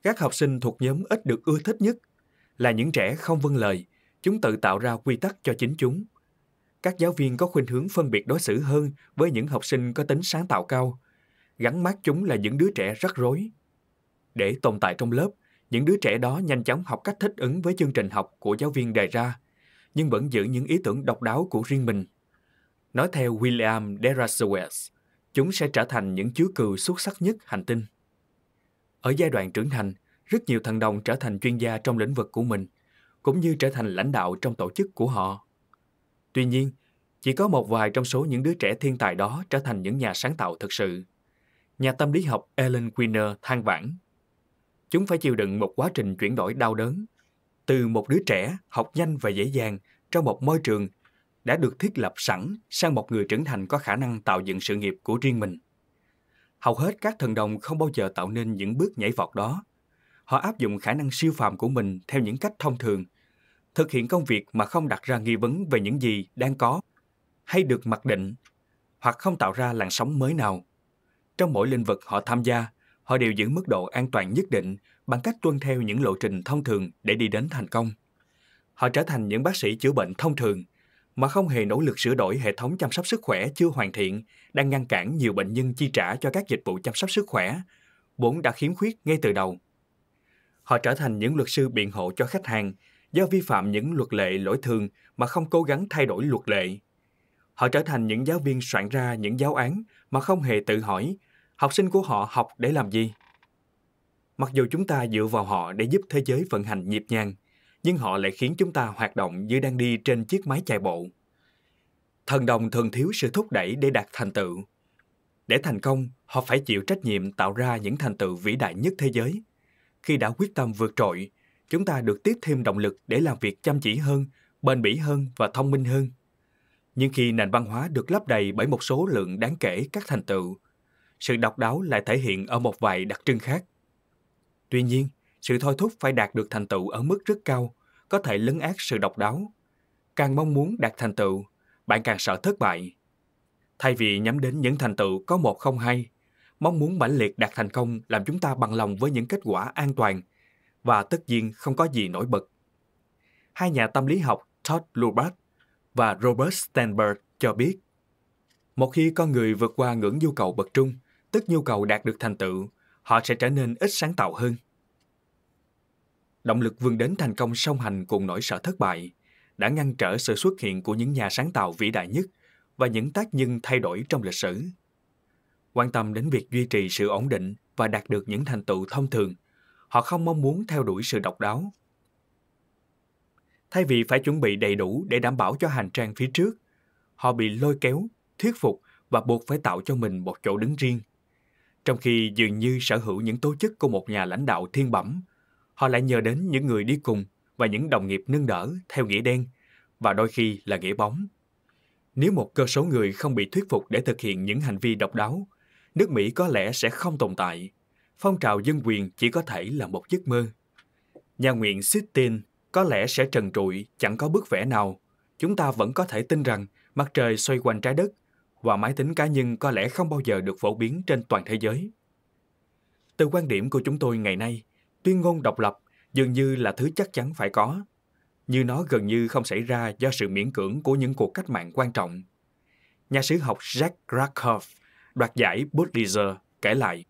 các học sinh thuộc nhóm ít được ưa thích nhất là những trẻ không vâng lời, chúng tự tạo ra quy tắc cho chính chúng. Các giáo viên có khuynh hướng phân biệt đối xử hơn với những học sinh có tính sáng tạo cao, gắn mát chúng là những đứa trẻ rắc rối. Để tồn tại trong lớp, những đứa trẻ đó nhanh chóng học cách thích ứng với chương trình học của giáo viên đề ra, nhưng vẫn giữ những ý tưởng độc đáo của riêng mình. Nói theo William Derasowitz, chúng sẽ trở thành những chứa cừu xuất sắc nhất hành tinh. Ở giai đoạn trưởng thành, rất nhiều thần đồng trở thành chuyên gia trong lĩnh vực của mình, cũng như trở thành lãnh đạo trong tổ chức của họ. Tuy nhiên, chỉ có một vài trong số những đứa trẻ thiên tài đó trở thành những nhà sáng tạo thực sự. Nhà tâm lý học Ellen Quinner than vãn. Chúng phải chịu đựng một quá trình chuyển đổi đau đớn, từ một đứa trẻ học nhanh và dễ dàng trong một môi trường đã được thiết lập sẵn sang một người trưởng thành có khả năng tạo dựng sự nghiệp của riêng mình. Hầu hết các thần đồng không bao giờ tạo nên những bước nhảy vọt đó. Họ áp dụng khả năng siêu phàm của mình theo những cách thông thường, thực hiện công việc mà không đặt ra nghi vấn về những gì đang có hay được mặc định, hoặc không tạo ra làn sóng mới nào. Trong mỗi lĩnh vực họ tham gia, họ đều giữ mức độ an toàn nhất định bằng cách tuân theo những lộ trình thông thường để đi đến thành công. Họ trở thành những bác sĩ chữa bệnh thông thường – mà không hề nỗ lực sửa đổi hệ thống chăm sóc sức khỏe chưa hoàn thiện đang ngăn cản nhiều bệnh nhân chi trả cho các dịch vụ chăm sóc sức khỏe, vốn đã khiếm khuyết ngay từ đầu. Họ trở thành những luật sư biện hộ cho khách hàng do vi phạm những luật lệ lỗi thường mà không cố gắng thay đổi luật lệ. Họ trở thành những giáo viên soạn ra những giáo án mà không hề tự hỏi học sinh của họ học để làm gì. Mặc dù chúng ta dựa vào họ để giúp thế giới vận hành nhịp nhàng, nhưng họ lại khiến chúng ta hoạt động như đang đi trên chiếc máy chạy bộ. Thần đồng thường thiếu sự thúc đẩy để đạt thành tựu. Để thành công, họ phải chịu trách nhiệm tạo ra những thành tựu vĩ đại nhất thế giới. Khi đã quyết tâm vượt trội, chúng ta được tiếp thêm động lực để làm việc chăm chỉ hơn, bền bỉ hơn và thông minh hơn. Nhưng khi nền văn hóa được lấp đầy bởi một số lượng đáng kể các thành tựu, sự độc đáo lại thể hiện ở một vài đặc trưng khác. Tuy nhiên, sự thôi thúc phải đạt được thành tựu ở mức rất cao có thể lấn át sự độc đáo. Càng mong muốn đạt thành tựu, bạn càng sợ thất bại. Thay vì nhắm đến những thành tựu có một không hai, mong muốn mãnh liệt đạt thành công làm chúng ta bằng lòng với những kết quả an toàn và tất nhiên không có gì nổi bật. Hai nhà tâm lý học Todd Lubart và Robert Sternberg cho biết, một khi con người vượt qua ngưỡng nhu cầu bậc trung, tức nhu cầu đạt được thành tựu, họ sẽ trở nên ít sáng tạo hơn. Động lực vươn đến thành công song hành cùng nỗi sợ thất bại đã ngăn trở sự xuất hiện của những nhà sáng tạo vĩ đại nhất và những tác nhân thay đổi trong lịch sử. Quan tâm đến việc duy trì sự ổn định và đạt được những thành tựu thông thường, họ không mong muốn theo đuổi sự độc đáo. Thay vì phải chuẩn bị đầy đủ để đảm bảo cho hành trang phía trước, họ bị lôi kéo, thuyết phục và buộc phải tạo cho mình một chỗ đứng riêng. Trong khi dường như sở hữu những tố chất của một nhà lãnh đạo thiên bẩm họ lại nhờ đến những người đi cùng và những đồng nghiệp nâng đỡ theo nghĩa đen và đôi khi là nghĩa bóng. Nếu một cơ số người không bị thuyết phục để thực hiện những hành vi độc đáo, nước Mỹ có lẽ sẽ không tồn tại. Phong trào dân quyền chỉ có thể là một giấc mơ. Nhà nguyện tin có lẽ sẽ trần trụi, chẳng có bức vẽ nào. Chúng ta vẫn có thể tin rằng mặt trời xoay quanh trái đất và máy tính cá nhân có lẽ không bao giờ được phổ biến trên toàn thế giới. Từ quan điểm của chúng tôi ngày nay, tuyên ngôn độc lập dường như là thứ chắc chắn phải có, như nó gần như không xảy ra do sự miễn cưỡng của những cuộc cách mạng quan trọng. Nhà sử học Jack Rakoff đoạt giải Pulitzer kể lại,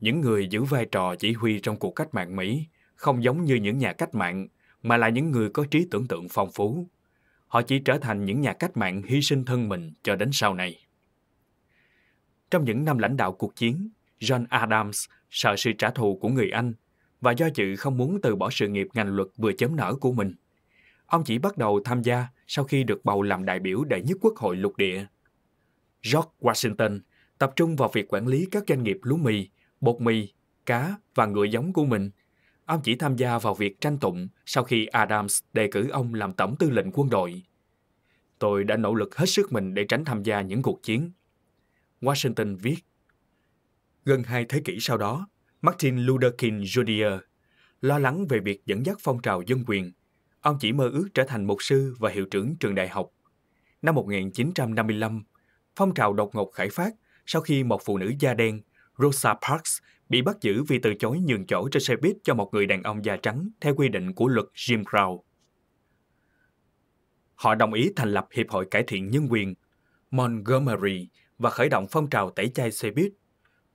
những người giữ vai trò chỉ huy trong cuộc cách mạng Mỹ không giống như những nhà cách mạng mà là những người có trí tưởng tượng phong phú. Họ chỉ trở thành những nhà cách mạng hy sinh thân mình cho đến sau này. Trong những năm lãnh đạo cuộc chiến, John Adams sợ sự trả thù của người Anh và do dự không muốn từ bỏ sự nghiệp ngành luật vừa chớm nở của mình. Ông chỉ bắt đầu tham gia sau khi được bầu làm đại biểu đệ nhất quốc hội lục địa. George Washington tập trung vào việc quản lý các doanh nghiệp lúa mì, bột mì, cá và ngựa giống của mình. Ông chỉ tham gia vào việc tranh tụng sau khi Adams đề cử ông làm tổng tư lệnh quân đội. Tôi đã nỗ lực hết sức mình để tránh tham gia những cuộc chiến. Washington viết. Gần hai thế kỷ sau đó, Martin Luther King Jr. Lo lắng về việc dẫn dắt phong trào dân quyền, ông chỉ mơ ước trở thành mục sư và hiệu trưởng trường đại học. Năm 1955, phong trào đột ngột khải phát sau khi một phụ nữ da đen, Rosa Parks, bị bắt giữ vì từ chối nhường chỗ trên xe buýt cho một người đàn ông da trắng theo quy định của luật Jim Crow. Họ đồng ý thành lập Hiệp hội Cải thiện Nhân quyền Montgomery và khởi động phong trào tẩy chay xe buýt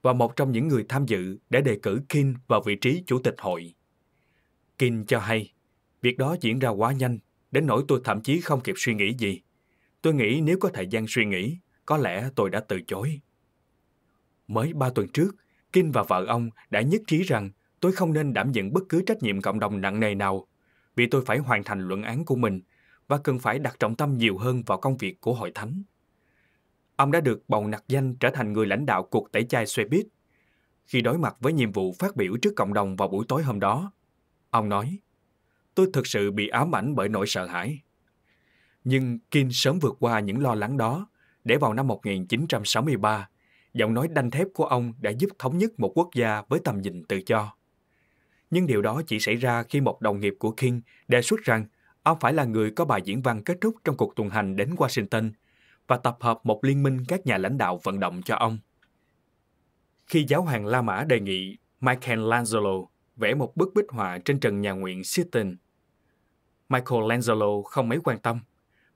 và một trong những người tham dự để đề cử Kim vào vị trí chủ tịch hội. Kim cho hay, việc đó diễn ra quá nhanh, đến nỗi tôi thậm chí không kịp suy nghĩ gì. Tôi nghĩ nếu có thời gian suy nghĩ, có lẽ tôi đã từ chối. Mới ba tuần trước, Kim và vợ ông đã nhất trí rằng tôi không nên đảm nhận bất cứ trách nhiệm cộng đồng nặng nề nào, vì tôi phải hoàn thành luận án của mình và cần phải đặt trọng tâm nhiều hơn vào công việc của hội thánh ông đã được bầu nặc danh trở thành người lãnh đạo cuộc tẩy chay xe buýt Khi đối mặt với nhiệm vụ phát biểu trước cộng đồng vào buổi tối hôm đó, ông nói, tôi thực sự bị ám ảnh bởi nỗi sợ hãi. Nhưng Kim sớm vượt qua những lo lắng đó để vào năm 1963, giọng nói đanh thép của ông đã giúp thống nhất một quốc gia với tầm nhìn tự do. Nhưng điều đó chỉ xảy ra khi một đồng nghiệp của King đề xuất rằng ông phải là người có bài diễn văn kết thúc trong cuộc tuần hành đến Washington – và tập hợp một liên minh các nhà lãnh đạo vận động cho ông. Khi giáo hoàng La Mã đề nghị Michelangelo vẽ một bức bích họa trên trần nhà nguyện Sistine, Michelangelo không mấy quan tâm,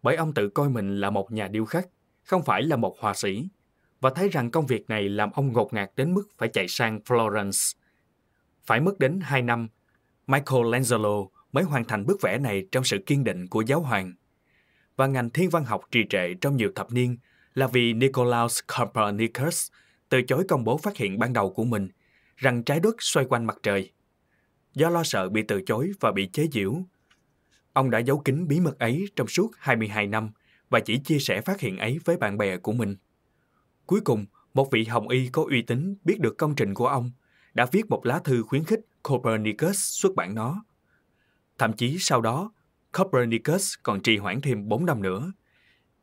bởi ông tự coi mình là một nhà điêu khắc, không phải là một họa sĩ, và thấy rằng công việc này làm ông ngột ngạt đến mức phải chạy sang Florence. Phải mất đến 2 năm, Michelangelo mới hoàn thành bức vẽ này trong sự kiên định của giáo hoàng và ngành thiên văn học trì trệ trong nhiều thập niên là vì Nicolaus Copernicus từ chối công bố phát hiện ban đầu của mình rằng trái đất xoay quanh mặt trời. Do lo sợ bị từ chối và bị chế giễu, ông đã giấu kín bí mật ấy trong suốt 22 năm và chỉ chia sẻ phát hiện ấy với bạn bè của mình. Cuối cùng, một vị hồng y có uy tín biết được công trình của ông đã viết một lá thư khuyến khích Copernicus xuất bản nó. Thậm chí sau đó, Copernicus còn trì hoãn thêm 4 năm nữa.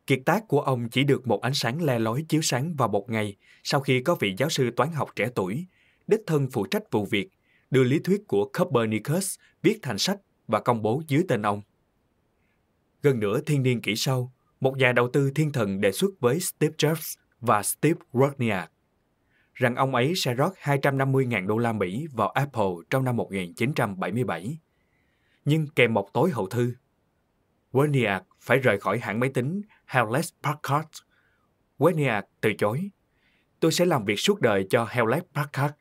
Kiệt tác của ông chỉ được một ánh sáng le lói chiếu sáng vào một ngày sau khi có vị giáo sư toán học trẻ tuổi, đích thân phụ trách vụ việc, đưa lý thuyết của Copernicus viết thành sách và công bố dưới tên ông. Gần nửa thiên niên kỷ sau, một nhà đầu tư thiên thần đề xuất với Steve Jobs và Steve Wozniak rằng ông ấy sẽ rót 250.000 đô la Mỹ vào Apple trong năm 1977 nhưng kèm một tối hậu thư. Werniak phải rời khỏi hãng máy tính Hewlett Packard. Werniak từ chối. Tôi sẽ làm việc suốt đời cho Hewlett Packard.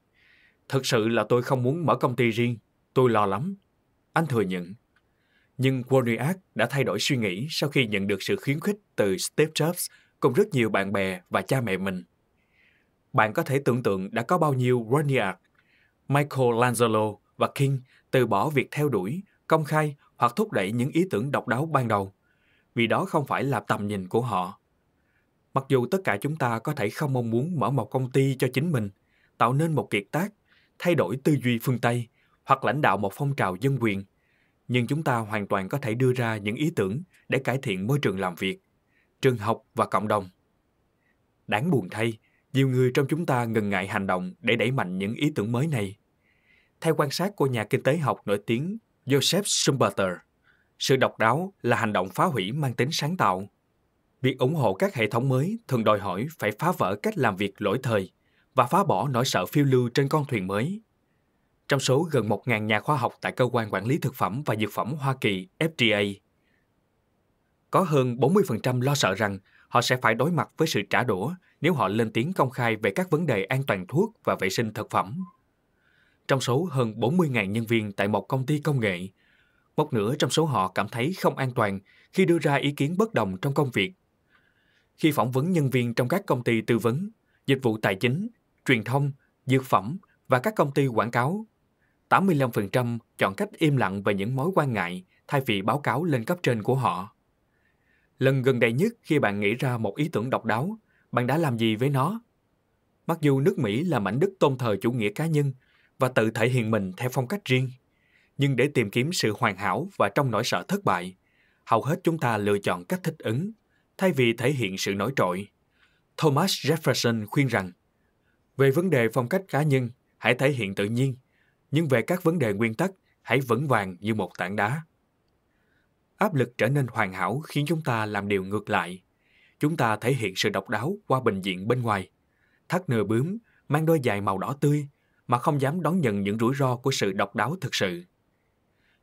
Thật sự là tôi không muốn mở công ty riêng. Tôi lo lắm. Anh thừa nhận. Nhưng Werniak đã thay đổi suy nghĩ sau khi nhận được sự khuyến khích từ Steve Jobs cùng rất nhiều bạn bè và cha mẹ mình. Bạn có thể tưởng tượng đã có bao nhiêu Werniak, Michael Langelo và King từ bỏ việc theo đuổi công khai hoặc thúc đẩy những ý tưởng độc đáo ban đầu, vì đó không phải là tầm nhìn của họ. Mặc dù tất cả chúng ta có thể không mong muốn mở một công ty cho chính mình, tạo nên một kiệt tác, thay đổi tư duy phương Tây hoặc lãnh đạo một phong trào dân quyền, nhưng chúng ta hoàn toàn có thể đưa ra những ý tưởng để cải thiện môi trường làm việc, trường học và cộng đồng. Đáng buồn thay, nhiều người trong chúng ta ngần ngại hành động để đẩy mạnh những ý tưởng mới này. Theo quan sát của nhà kinh tế học nổi tiếng Joseph Schumpeter. Sự độc đáo là hành động phá hủy mang tính sáng tạo. Việc ủng hộ các hệ thống mới thường đòi hỏi phải phá vỡ cách làm việc lỗi thời và phá bỏ nỗi sợ phiêu lưu trên con thuyền mới. Trong số gần 1.000 nhà khoa học tại Cơ quan Quản lý Thực phẩm và Dược phẩm Hoa Kỳ FDA, có hơn 40% lo sợ rằng họ sẽ phải đối mặt với sự trả đũa nếu họ lên tiếng công khai về các vấn đề an toàn thuốc và vệ sinh thực phẩm trong số hơn 40.000 nhân viên tại một công ty công nghệ. Một nửa trong số họ cảm thấy không an toàn khi đưa ra ý kiến bất đồng trong công việc. Khi phỏng vấn nhân viên trong các công ty tư vấn, dịch vụ tài chính, truyền thông, dược phẩm và các công ty quảng cáo, 85% chọn cách im lặng về những mối quan ngại thay vì báo cáo lên cấp trên của họ. Lần gần đây nhất khi bạn nghĩ ra một ý tưởng độc đáo, bạn đã làm gì với nó? Mặc dù nước Mỹ là mảnh đất tôn thờ chủ nghĩa cá nhân và tự thể hiện mình theo phong cách riêng. Nhưng để tìm kiếm sự hoàn hảo và trong nỗi sợ thất bại, hầu hết chúng ta lựa chọn cách thích ứng thay vì thể hiện sự nổi trội. Thomas Jefferson khuyên rằng, về vấn đề phong cách cá nhân, hãy thể hiện tự nhiên, nhưng về các vấn đề nguyên tắc, hãy vững vàng như một tảng đá. Áp lực trở nên hoàn hảo khiến chúng ta làm điều ngược lại. Chúng ta thể hiện sự độc đáo qua bình diện bên ngoài. Thắt nừa bướm, mang đôi giày màu đỏ tươi mà không dám đón nhận những rủi ro của sự độc đáo thực sự.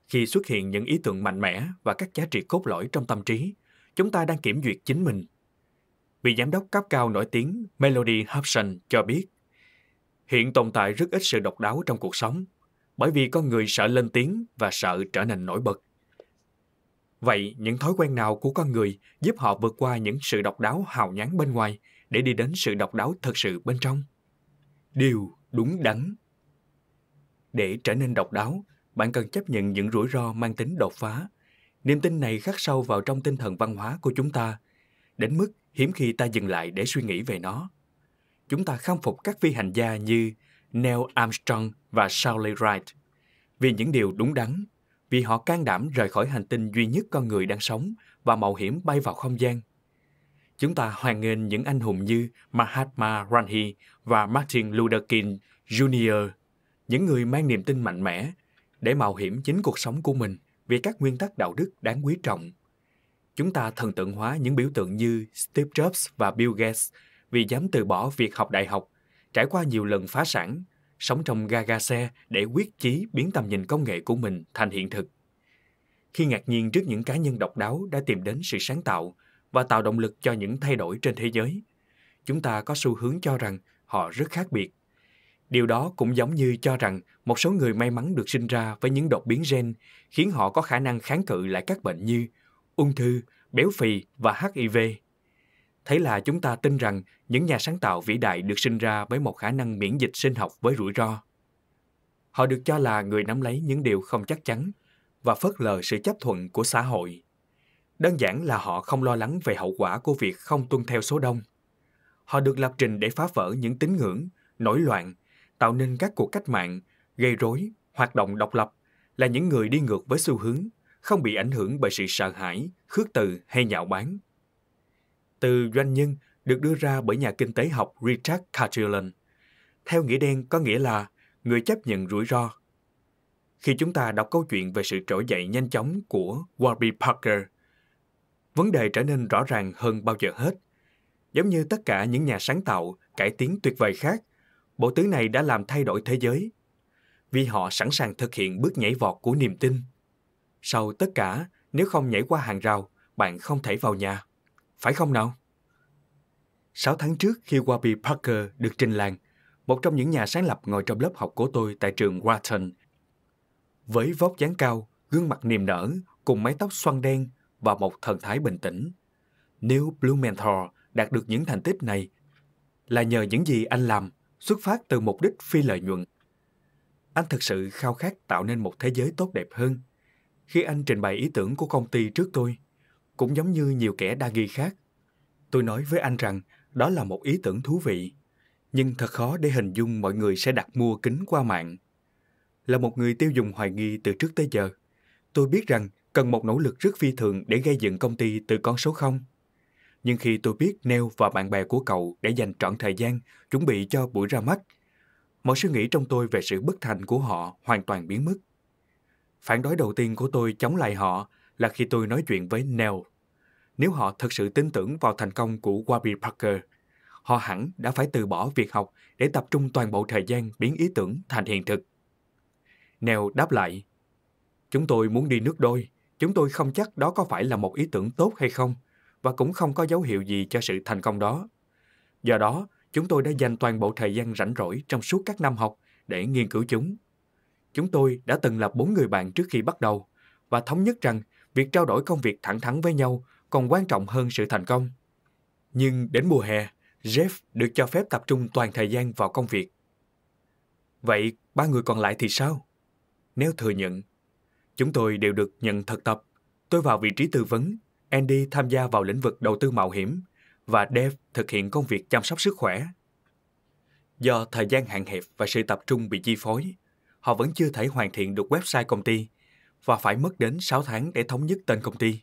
Khi xuất hiện những ý tưởng mạnh mẽ và các giá trị cốt lõi trong tâm trí, chúng ta đang kiểm duyệt chính mình. Vị giám đốc cấp cao nổi tiếng Melody Hobson cho biết, hiện tồn tại rất ít sự độc đáo trong cuộc sống, bởi vì con người sợ lên tiếng và sợ trở nên nổi bật. Vậy, những thói quen nào của con người giúp họ vượt qua những sự độc đáo hào nhán bên ngoài để đi đến sự độc đáo thật sự bên trong? Điều đúng đắn. Để trở nên độc đáo, bạn cần chấp nhận những rủi ro mang tính đột phá. Niềm tin này khắc sâu vào trong tinh thần văn hóa của chúng ta, đến mức hiếm khi ta dừng lại để suy nghĩ về nó. Chúng ta khâm phục các phi hành gia như Neil Armstrong và Charlie Wright vì những điều đúng đắn, vì họ can đảm rời khỏi hành tinh duy nhất con người đang sống và mạo hiểm bay vào không gian chúng ta hoan nghênh những anh hùng như Mahatma Gandhi và Martin Luther King Jr., những người mang niềm tin mạnh mẽ để mạo hiểm chính cuộc sống của mình vì các nguyên tắc đạo đức đáng quý trọng. Chúng ta thần tượng hóa những biểu tượng như Steve Jobs và Bill Gates vì dám từ bỏ việc học đại học, trải qua nhiều lần phá sản, sống trong ga ga xe để quyết chí biến tầm nhìn công nghệ của mình thành hiện thực. Khi ngạc nhiên trước những cá nhân độc đáo đã tìm đến sự sáng tạo và tạo động lực cho những thay đổi trên thế giới. Chúng ta có xu hướng cho rằng họ rất khác biệt. Điều đó cũng giống như cho rằng một số người may mắn được sinh ra với những đột biến gen khiến họ có khả năng kháng cự lại các bệnh như ung thư, béo phì và HIV. Thế là chúng ta tin rằng những nhà sáng tạo vĩ đại được sinh ra với một khả năng miễn dịch sinh học với rủi ro. Họ được cho là người nắm lấy những điều không chắc chắn và phớt lờ sự chấp thuận của xã hội. Đơn giản là họ không lo lắng về hậu quả của việc không tuân theo số đông. Họ được lập trình để phá vỡ những tín ngưỡng, nổi loạn, tạo nên các cuộc cách mạng, gây rối, hoạt động độc lập, là những người đi ngược với xu hướng, không bị ảnh hưởng bởi sự sợ hãi, khước từ hay nhạo báng. Từ doanh nhân được đưa ra bởi nhà kinh tế học Richard Cartulon. Theo nghĩa đen có nghĩa là người chấp nhận rủi ro. Khi chúng ta đọc câu chuyện về sự trỗi dậy nhanh chóng của Warby Parker – vấn đề trở nên rõ ràng hơn bao giờ hết. Giống như tất cả những nhà sáng tạo, cải tiến tuyệt vời khác, bộ tứ này đã làm thay đổi thế giới. Vì họ sẵn sàng thực hiện bước nhảy vọt của niềm tin. Sau tất cả, nếu không nhảy qua hàng rào, bạn không thể vào nhà. Phải không nào? 6 tháng trước khi Wabi Parker được trình làng, một trong những nhà sáng lập ngồi trong lớp học của tôi tại trường Wharton. Với vóc dáng cao, gương mặt niềm nở, cùng mái tóc xoăn đen và một thần thái bình tĩnh. Nếu Blumenthal đạt được những thành tích này là nhờ những gì anh làm xuất phát từ mục đích phi lợi nhuận. Anh thực sự khao khát tạo nên một thế giới tốt đẹp hơn. Khi anh trình bày ý tưởng của công ty trước tôi, cũng giống như nhiều kẻ đa nghi khác, tôi nói với anh rằng đó là một ý tưởng thú vị, nhưng thật khó để hình dung mọi người sẽ đặt mua kính qua mạng. Là một người tiêu dùng hoài nghi từ trước tới giờ, tôi biết rằng cần một nỗ lực rất phi thường để gây dựng công ty từ con số 0. Nhưng khi tôi biết Neil và bạn bè của cậu đã dành trọn thời gian chuẩn bị cho buổi ra mắt, mọi suy nghĩ trong tôi về sự bất thành của họ hoàn toàn biến mất. Phản đối đầu tiên của tôi chống lại họ là khi tôi nói chuyện với Neil. Nếu họ thực sự tin tưởng vào thành công của Wabi Parker, họ hẳn đã phải từ bỏ việc học để tập trung toàn bộ thời gian biến ý tưởng thành hiện thực. Neil đáp lại, Chúng tôi muốn đi nước đôi, Chúng tôi không chắc đó có phải là một ý tưởng tốt hay không và cũng không có dấu hiệu gì cho sự thành công đó. Do đó, chúng tôi đã dành toàn bộ thời gian rảnh rỗi trong suốt các năm học để nghiên cứu chúng. Chúng tôi đã từng là bốn người bạn trước khi bắt đầu và thống nhất rằng việc trao đổi công việc thẳng thắn với nhau còn quan trọng hơn sự thành công. Nhưng đến mùa hè, Jeff được cho phép tập trung toàn thời gian vào công việc. Vậy ba người còn lại thì sao? Nếu thừa nhận Chúng tôi đều được nhận thực tập. Tôi vào vị trí tư vấn, Andy tham gia vào lĩnh vực đầu tư mạo hiểm và Dev thực hiện công việc chăm sóc sức khỏe. Do thời gian hạn hẹp và sự tập trung bị chi phối, họ vẫn chưa thể hoàn thiện được website công ty và phải mất đến 6 tháng để thống nhất tên công ty.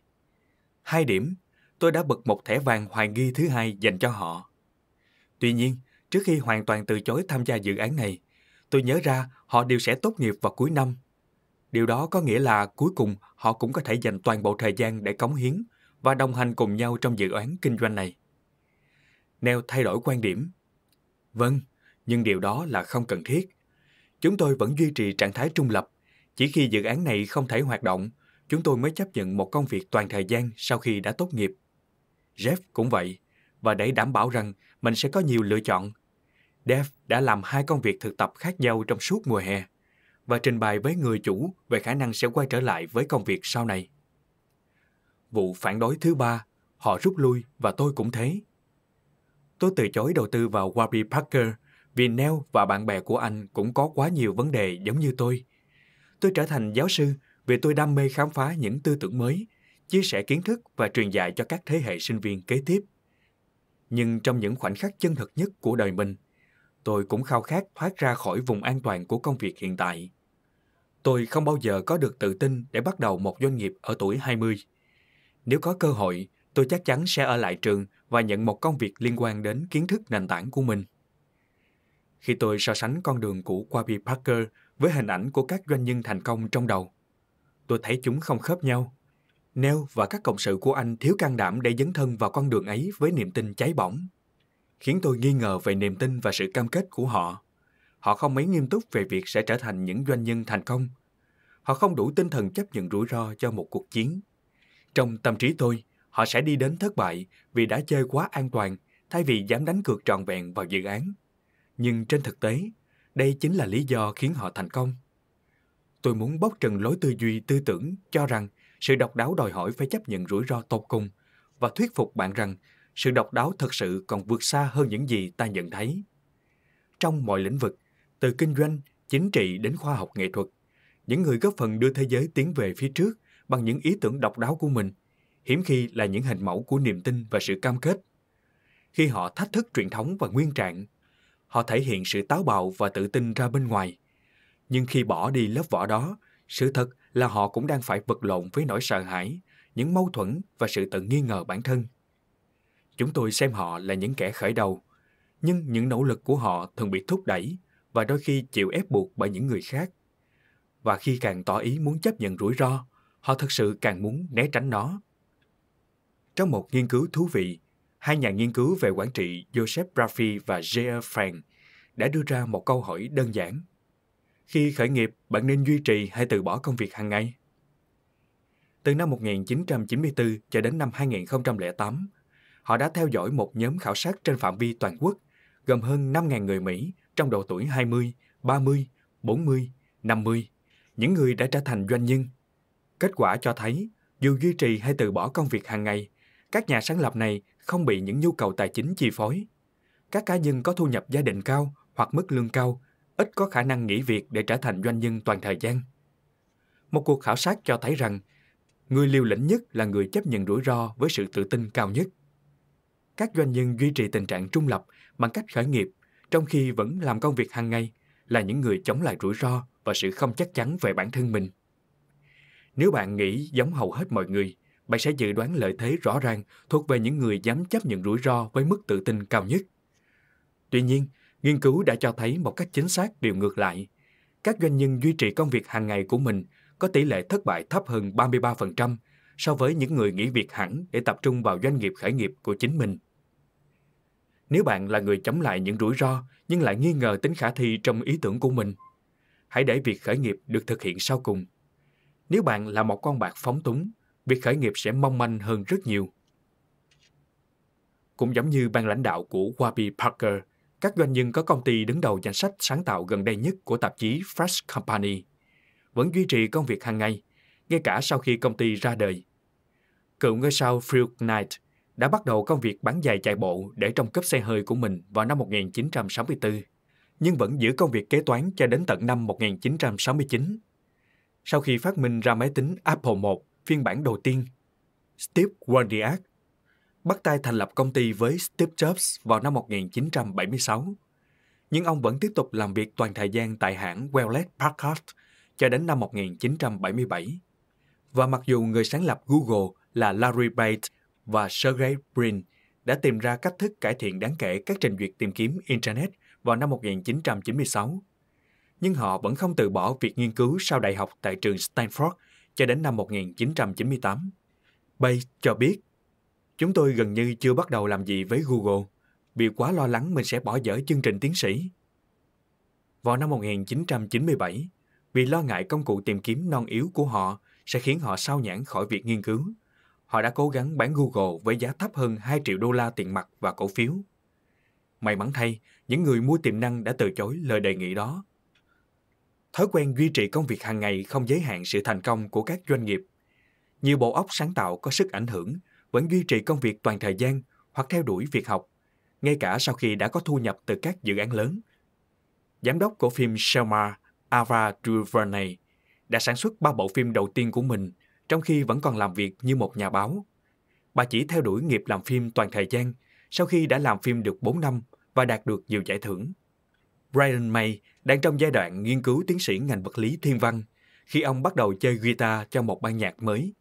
Hai điểm, tôi đã bật một thẻ vàng hoài nghi thứ hai dành cho họ. Tuy nhiên, trước khi hoàn toàn từ chối tham gia dự án này, tôi nhớ ra họ đều sẽ tốt nghiệp vào cuối năm Điều đó có nghĩa là cuối cùng họ cũng có thể dành toàn bộ thời gian để cống hiến và đồng hành cùng nhau trong dự án kinh doanh này. Neo thay đổi quan điểm. Vâng, nhưng điều đó là không cần thiết. Chúng tôi vẫn duy trì trạng thái trung lập. Chỉ khi dự án này không thể hoạt động, chúng tôi mới chấp nhận một công việc toàn thời gian sau khi đã tốt nghiệp. Jeff cũng vậy, và để đảm bảo rằng mình sẽ có nhiều lựa chọn, Dev đã làm hai công việc thực tập khác nhau trong suốt mùa hè và trình bày với người chủ về khả năng sẽ quay trở lại với công việc sau này. Vụ phản đối thứ ba, họ rút lui và tôi cũng thế. Tôi từ chối đầu tư vào Warby Parker vì Neil và bạn bè của anh cũng có quá nhiều vấn đề giống như tôi. Tôi trở thành giáo sư vì tôi đam mê khám phá những tư tưởng mới, chia sẻ kiến thức và truyền dạy cho các thế hệ sinh viên kế tiếp. Nhưng trong những khoảnh khắc chân thực nhất của đời mình, tôi cũng khao khát thoát ra khỏi vùng an toàn của công việc hiện tại. Tôi không bao giờ có được tự tin để bắt đầu một doanh nghiệp ở tuổi 20. Nếu có cơ hội, tôi chắc chắn sẽ ở lại trường và nhận một công việc liên quan đến kiến thức nền tảng của mình. Khi tôi so sánh con đường của Wabi Parker với hình ảnh của các doanh nhân thành công trong đầu, tôi thấy chúng không khớp nhau. Neo và các cộng sự của anh thiếu can đảm để dấn thân vào con đường ấy với niềm tin cháy bỏng khiến tôi nghi ngờ về niềm tin và sự cam kết của họ. Họ không mấy nghiêm túc về việc sẽ trở thành những doanh nhân thành công. Họ không đủ tinh thần chấp nhận rủi ro cho một cuộc chiến. Trong tâm trí tôi, họ sẽ đi đến thất bại vì đã chơi quá an toàn thay vì dám đánh cược trọn vẹn vào dự án. Nhưng trên thực tế, đây chính là lý do khiến họ thành công. Tôi muốn bóc trần lối tư duy tư tưởng cho rằng sự độc đáo đòi hỏi phải chấp nhận rủi ro tột cùng và thuyết phục bạn rằng sự độc đáo thật sự còn vượt xa hơn những gì ta nhận thấy. Trong mọi lĩnh vực, từ kinh doanh, chính trị đến khoa học nghệ thuật, những người góp phần đưa thế giới tiến về phía trước bằng những ý tưởng độc đáo của mình, hiếm khi là những hình mẫu của niềm tin và sự cam kết. Khi họ thách thức truyền thống và nguyên trạng, họ thể hiện sự táo bạo và tự tin ra bên ngoài. Nhưng khi bỏ đi lớp vỏ đó, sự thật là họ cũng đang phải vật lộn với nỗi sợ hãi, những mâu thuẫn và sự tự nghi ngờ bản thân. Chúng tôi xem họ là những kẻ khởi đầu, nhưng những nỗ lực của họ thường bị thúc đẩy và đôi khi chịu ép buộc bởi những người khác. Và khi càng tỏ ý muốn chấp nhận rủi ro, họ thật sự càng muốn né tránh nó. Trong một nghiên cứu thú vị, hai nhà nghiên cứu về quản trị Joseph Braffy và j Frank đã đưa ra một câu hỏi đơn giản. Khi khởi nghiệp, bạn nên duy trì hay từ bỏ công việc hàng ngày? Từ năm 1994 cho đến năm 2008, họ đã theo dõi một nhóm khảo sát trên phạm vi toàn quốc, gồm hơn 5.000 người Mỹ trong độ tuổi 20, 30, 40, 50, những người đã trở thành doanh nhân. Kết quả cho thấy, dù duy trì hay từ bỏ công việc hàng ngày, các nhà sáng lập này không bị những nhu cầu tài chính chi phối. Các cá nhân có thu nhập gia đình cao hoặc mức lương cao ít có khả năng nghỉ việc để trở thành doanh nhân toàn thời gian. Một cuộc khảo sát cho thấy rằng, người liều lĩnh nhất là người chấp nhận rủi ro với sự tự tin cao nhất các doanh nhân duy trì tình trạng trung lập bằng cách khởi nghiệp trong khi vẫn làm công việc hàng ngày là những người chống lại rủi ro và sự không chắc chắn về bản thân mình. Nếu bạn nghĩ giống hầu hết mọi người, bạn sẽ dự đoán lợi thế rõ ràng thuộc về những người dám chấp nhận rủi ro với mức tự tin cao nhất. Tuy nhiên, nghiên cứu đã cho thấy một cách chính xác điều ngược lại. Các doanh nhân duy trì công việc hàng ngày của mình có tỷ lệ thất bại thấp hơn 33% so với những người nghỉ việc hẳn để tập trung vào doanh nghiệp khởi nghiệp của chính mình. Nếu bạn là người chống lại những rủi ro nhưng lại nghi ngờ tính khả thi trong ý tưởng của mình, hãy để việc khởi nghiệp được thực hiện sau cùng. Nếu bạn là một con bạc phóng túng, việc khởi nghiệp sẽ mong manh hơn rất nhiều. Cũng giống như ban lãnh đạo của Wabi Parker, các doanh nhân có công ty đứng đầu danh sách sáng tạo gần đây nhất của tạp chí Fresh Company, vẫn duy trì công việc hàng ngày – ngay cả sau khi công ty ra đời. Cựu ngôi sao Phil Knight đã bắt đầu công việc bán giày chạy bộ để trong cấp xe hơi của mình vào năm 1964, nhưng vẫn giữ công việc kế toán cho đến tận năm 1969. Sau khi phát minh ra máy tính Apple I phiên bản đầu tiên, Steve Wozniak bắt tay thành lập công ty với Steve Jobs vào năm 1976. Nhưng ông vẫn tiếp tục làm việc toàn thời gian tại hãng Hewlett Packard cho đến năm 1977. Và mặc dù người sáng lập Google là Larry Page và Sergey Brin đã tìm ra cách thức cải thiện đáng kể các trình duyệt tìm kiếm Internet vào năm 1996, nhưng họ vẫn không từ bỏ việc nghiên cứu sau đại học tại trường Stanford cho đến năm 1998. Bay cho biết, chúng tôi gần như chưa bắt đầu làm gì với Google vì quá lo lắng mình sẽ bỏ dở chương trình tiến sĩ. Vào năm 1997, vì lo ngại công cụ tìm kiếm non yếu của họ sẽ khiến họ sao nhãn khỏi việc nghiên cứu. Họ đã cố gắng bán Google với giá thấp hơn 2 triệu đô la tiền mặt và cổ phiếu. May mắn thay, những người mua tiềm năng đã từ chối lời đề nghị đó. Thói quen duy trì công việc hàng ngày không giới hạn sự thành công của các doanh nghiệp. Nhiều bộ óc sáng tạo có sức ảnh hưởng vẫn duy trì công việc toàn thời gian hoặc theo đuổi việc học, ngay cả sau khi đã có thu nhập từ các dự án lớn. Giám đốc của phim Selma, Ava DuVernay, đã sản xuất ba bộ phim đầu tiên của mình trong khi vẫn còn làm việc như một nhà báo. Bà chỉ theo đuổi nghiệp làm phim toàn thời gian sau khi đã làm phim được 4 năm và đạt được nhiều giải thưởng. Brian May đang trong giai đoạn nghiên cứu tiến sĩ ngành vật lý thiên văn khi ông bắt đầu chơi guitar cho một ban nhạc mới.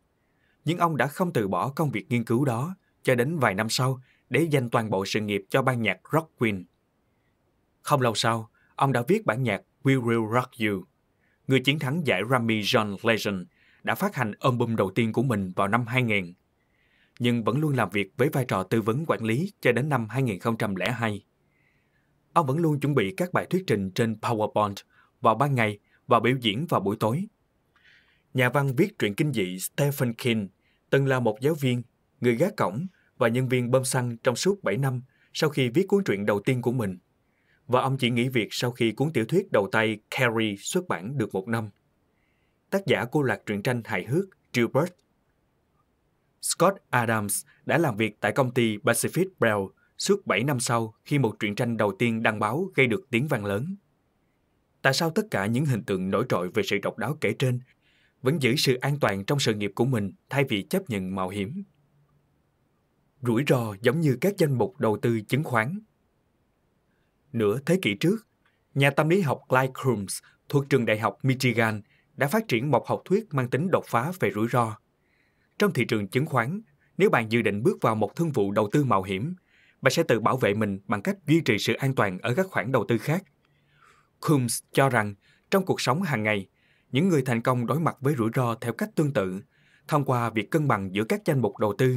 Nhưng ông đã không từ bỏ công việc nghiên cứu đó cho đến vài năm sau để dành toàn bộ sự nghiệp cho ban nhạc Rock Queen. Không lâu sau, ông đã viết bản nhạc We Will Rock You người chiến thắng giải Grammy John Legend, đã phát hành album đầu tiên của mình vào năm 2000, nhưng vẫn luôn làm việc với vai trò tư vấn quản lý cho đến năm 2002. Ông vẫn luôn chuẩn bị các bài thuyết trình trên PowerPoint vào ban ngày và biểu diễn vào buổi tối. Nhà văn viết truyện kinh dị Stephen King từng là một giáo viên, người gác cổng và nhân viên bơm xăng trong suốt 7 năm sau khi viết cuốn truyện đầu tiên của mình – và ông chỉ nghỉ việc sau khi cuốn tiểu thuyết đầu tay Carrie xuất bản được một năm. Tác giả của loạt truyện tranh hài hước Gilbert. Scott Adams đã làm việc tại công ty Pacific Bell suốt 7 năm sau khi một truyện tranh đầu tiên đăng báo gây được tiếng vang lớn. Tại sao tất cả những hình tượng nổi trội về sự độc đáo kể trên vẫn giữ sự an toàn trong sự nghiệp của mình thay vì chấp nhận mạo hiểm? Rủi ro giống như các danh mục đầu tư chứng khoán Nửa thế kỷ trước, nhà tâm lý học Clyde Coombs thuộc trường đại học Michigan đã phát triển một học thuyết mang tính đột phá về rủi ro. Trong thị trường chứng khoán, nếu bạn dự định bước vào một thương vụ đầu tư mạo hiểm, bạn sẽ tự bảo vệ mình bằng cách duy trì sự an toàn ở các khoản đầu tư khác. Coombs cho rằng, trong cuộc sống hàng ngày, những người thành công đối mặt với rủi ro theo cách tương tự, thông qua việc cân bằng giữa các danh mục đầu tư.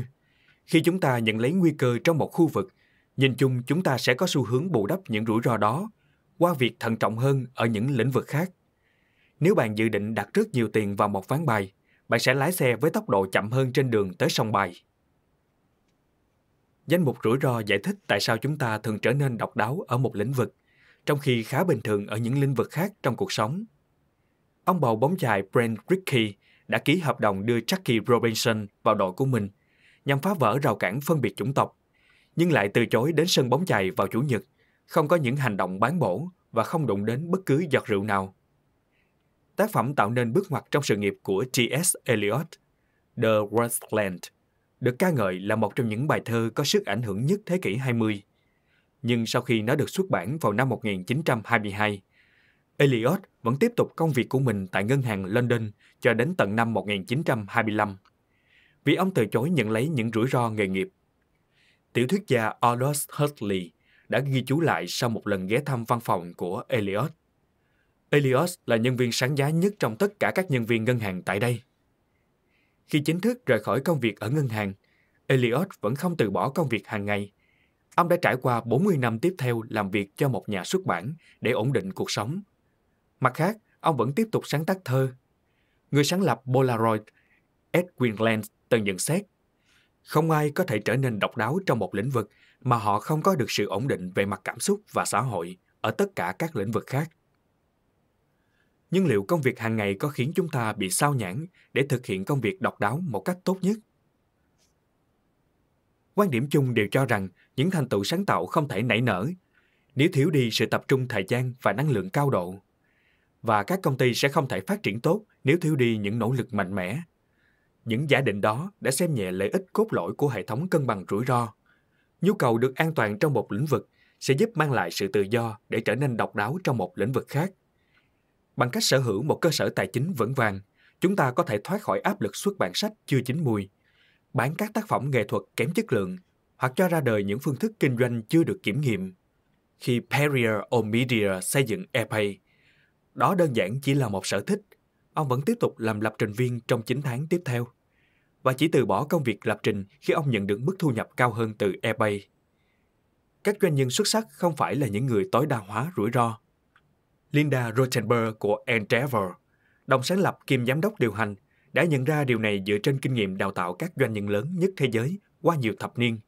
Khi chúng ta nhận lấy nguy cơ trong một khu vực, Nhìn chung chúng ta sẽ có xu hướng bù đắp những rủi ro đó qua việc thận trọng hơn ở những lĩnh vực khác. Nếu bạn dự định đặt rất nhiều tiền vào một ván bài, bạn sẽ lái xe với tốc độ chậm hơn trên đường tới sông bài. Danh mục rủi ro giải thích tại sao chúng ta thường trở nên độc đáo ở một lĩnh vực, trong khi khá bình thường ở những lĩnh vực khác trong cuộc sống. Ông bầu bóng chày Brent Rickey đã ký hợp đồng đưa Jackie Robinson vào đội của mình nhằm phá vỡ rào cản phân biệt chủng tộc nhưng lại từ chối đến sân bóng chày vào Chủ nhật, không có những hành động bán bổ và không đụng đến bất cứ giọt rượu nào. Tác phẩm tạo nên bước ngoặt trong sự nghiệp của T.S. Eliot, The Wasteland, được ca ngợi là một trong những bài thơ có sức ảnh hưởng nhất thế kỷ 20. Nhưng sau khi nó được xuất bản vào năm 1922, Eliot vẫn tiếp tục công việc của mình tại ngân hàng London cho đến tận năm 1925. Vì ông từ chối nhận lấy những rủi ro nghề nghiệp Tiểu thuyết gia Aldous Huxley đã ghi chú lại sau một lần ghé thăm văn phòng của Elliot. Elios là nhân viên sáng giá nhất trong tất cả các nhân viên ngân hàng tại đây. Khi chính thức rời khỏi công việc ở ngân hàng, Eliot vẫn không từ bỏ công việc hàng ngày. Ông đã trải qua 40 năm tiếp theo làm việc cho một nhà xuất bản để ổn định cuộc sống. Mặt khác, ông vẫn tiếp tục sáng tác thơ. Người sáng lập Polaroid, Edwin Lenz từng nhận xét không ai có thể trở nên độc đáo trong một lĩnh vực mà họ không có được sự ổn định về mặt cảm xúc và xã hội ở tất cả các lĩnh vực khác. Nhưng liệu công việc hàng ngày có khiến chúng ta bị sao nhãn để thực hiện công việc độc đáo một cách tốt nhất? Quan điểm chung đều cho rằng những thành tựu sáng tạo không thể nảy nở nếu thiếu đi sự tập trung thời gian và năng lượng cao độ. Và các công ty sẽ không thể phát triển tốt nếu thiếu đi những nỗ lực mạnh mẽ những giả định đó đã xem nhẹ lợi ích cốt lõi của hệ thống cân bằng rủi ro. Nhu cầu được an toàn trong một lĩnh vực sẽ giúp mang lại sự tự do để trở nên độc đáo trong một lĩnh vực khác. Bằng cách sở hữu một cơ sở tài chính vững vàng, chúng ta có thể thoát khỏi áp lực xuất bản sách chưa chín mùi, bán các tác phẩm nghệ thuật kém chất lượng hoặc cho ra đời những phương thức kinh doanh chưa được kiểm nghiệm. Khi Perrier Omidia xây dựng EPay, đó đơn giản chỉ là một sở thích, ông vẫn tiếp tục làm lập trình viên trong 9 tháng tiếp theo và chỉ từ bỏ công việc lập trình khi ông nhận được mức thu nhập cao hơn từ eBay. Các doanh nhân xuất sắc không phải là những người tối đa hóa rủi ro. Linda Rothenberg của Endeavor, đồng sáng lập kiêm giám đốc điều hành, đã nhận ra điều này dựa trên kinh nghiệm đào tạo các doanh nhân lớn nhất thế giới qua nhiều thập niên.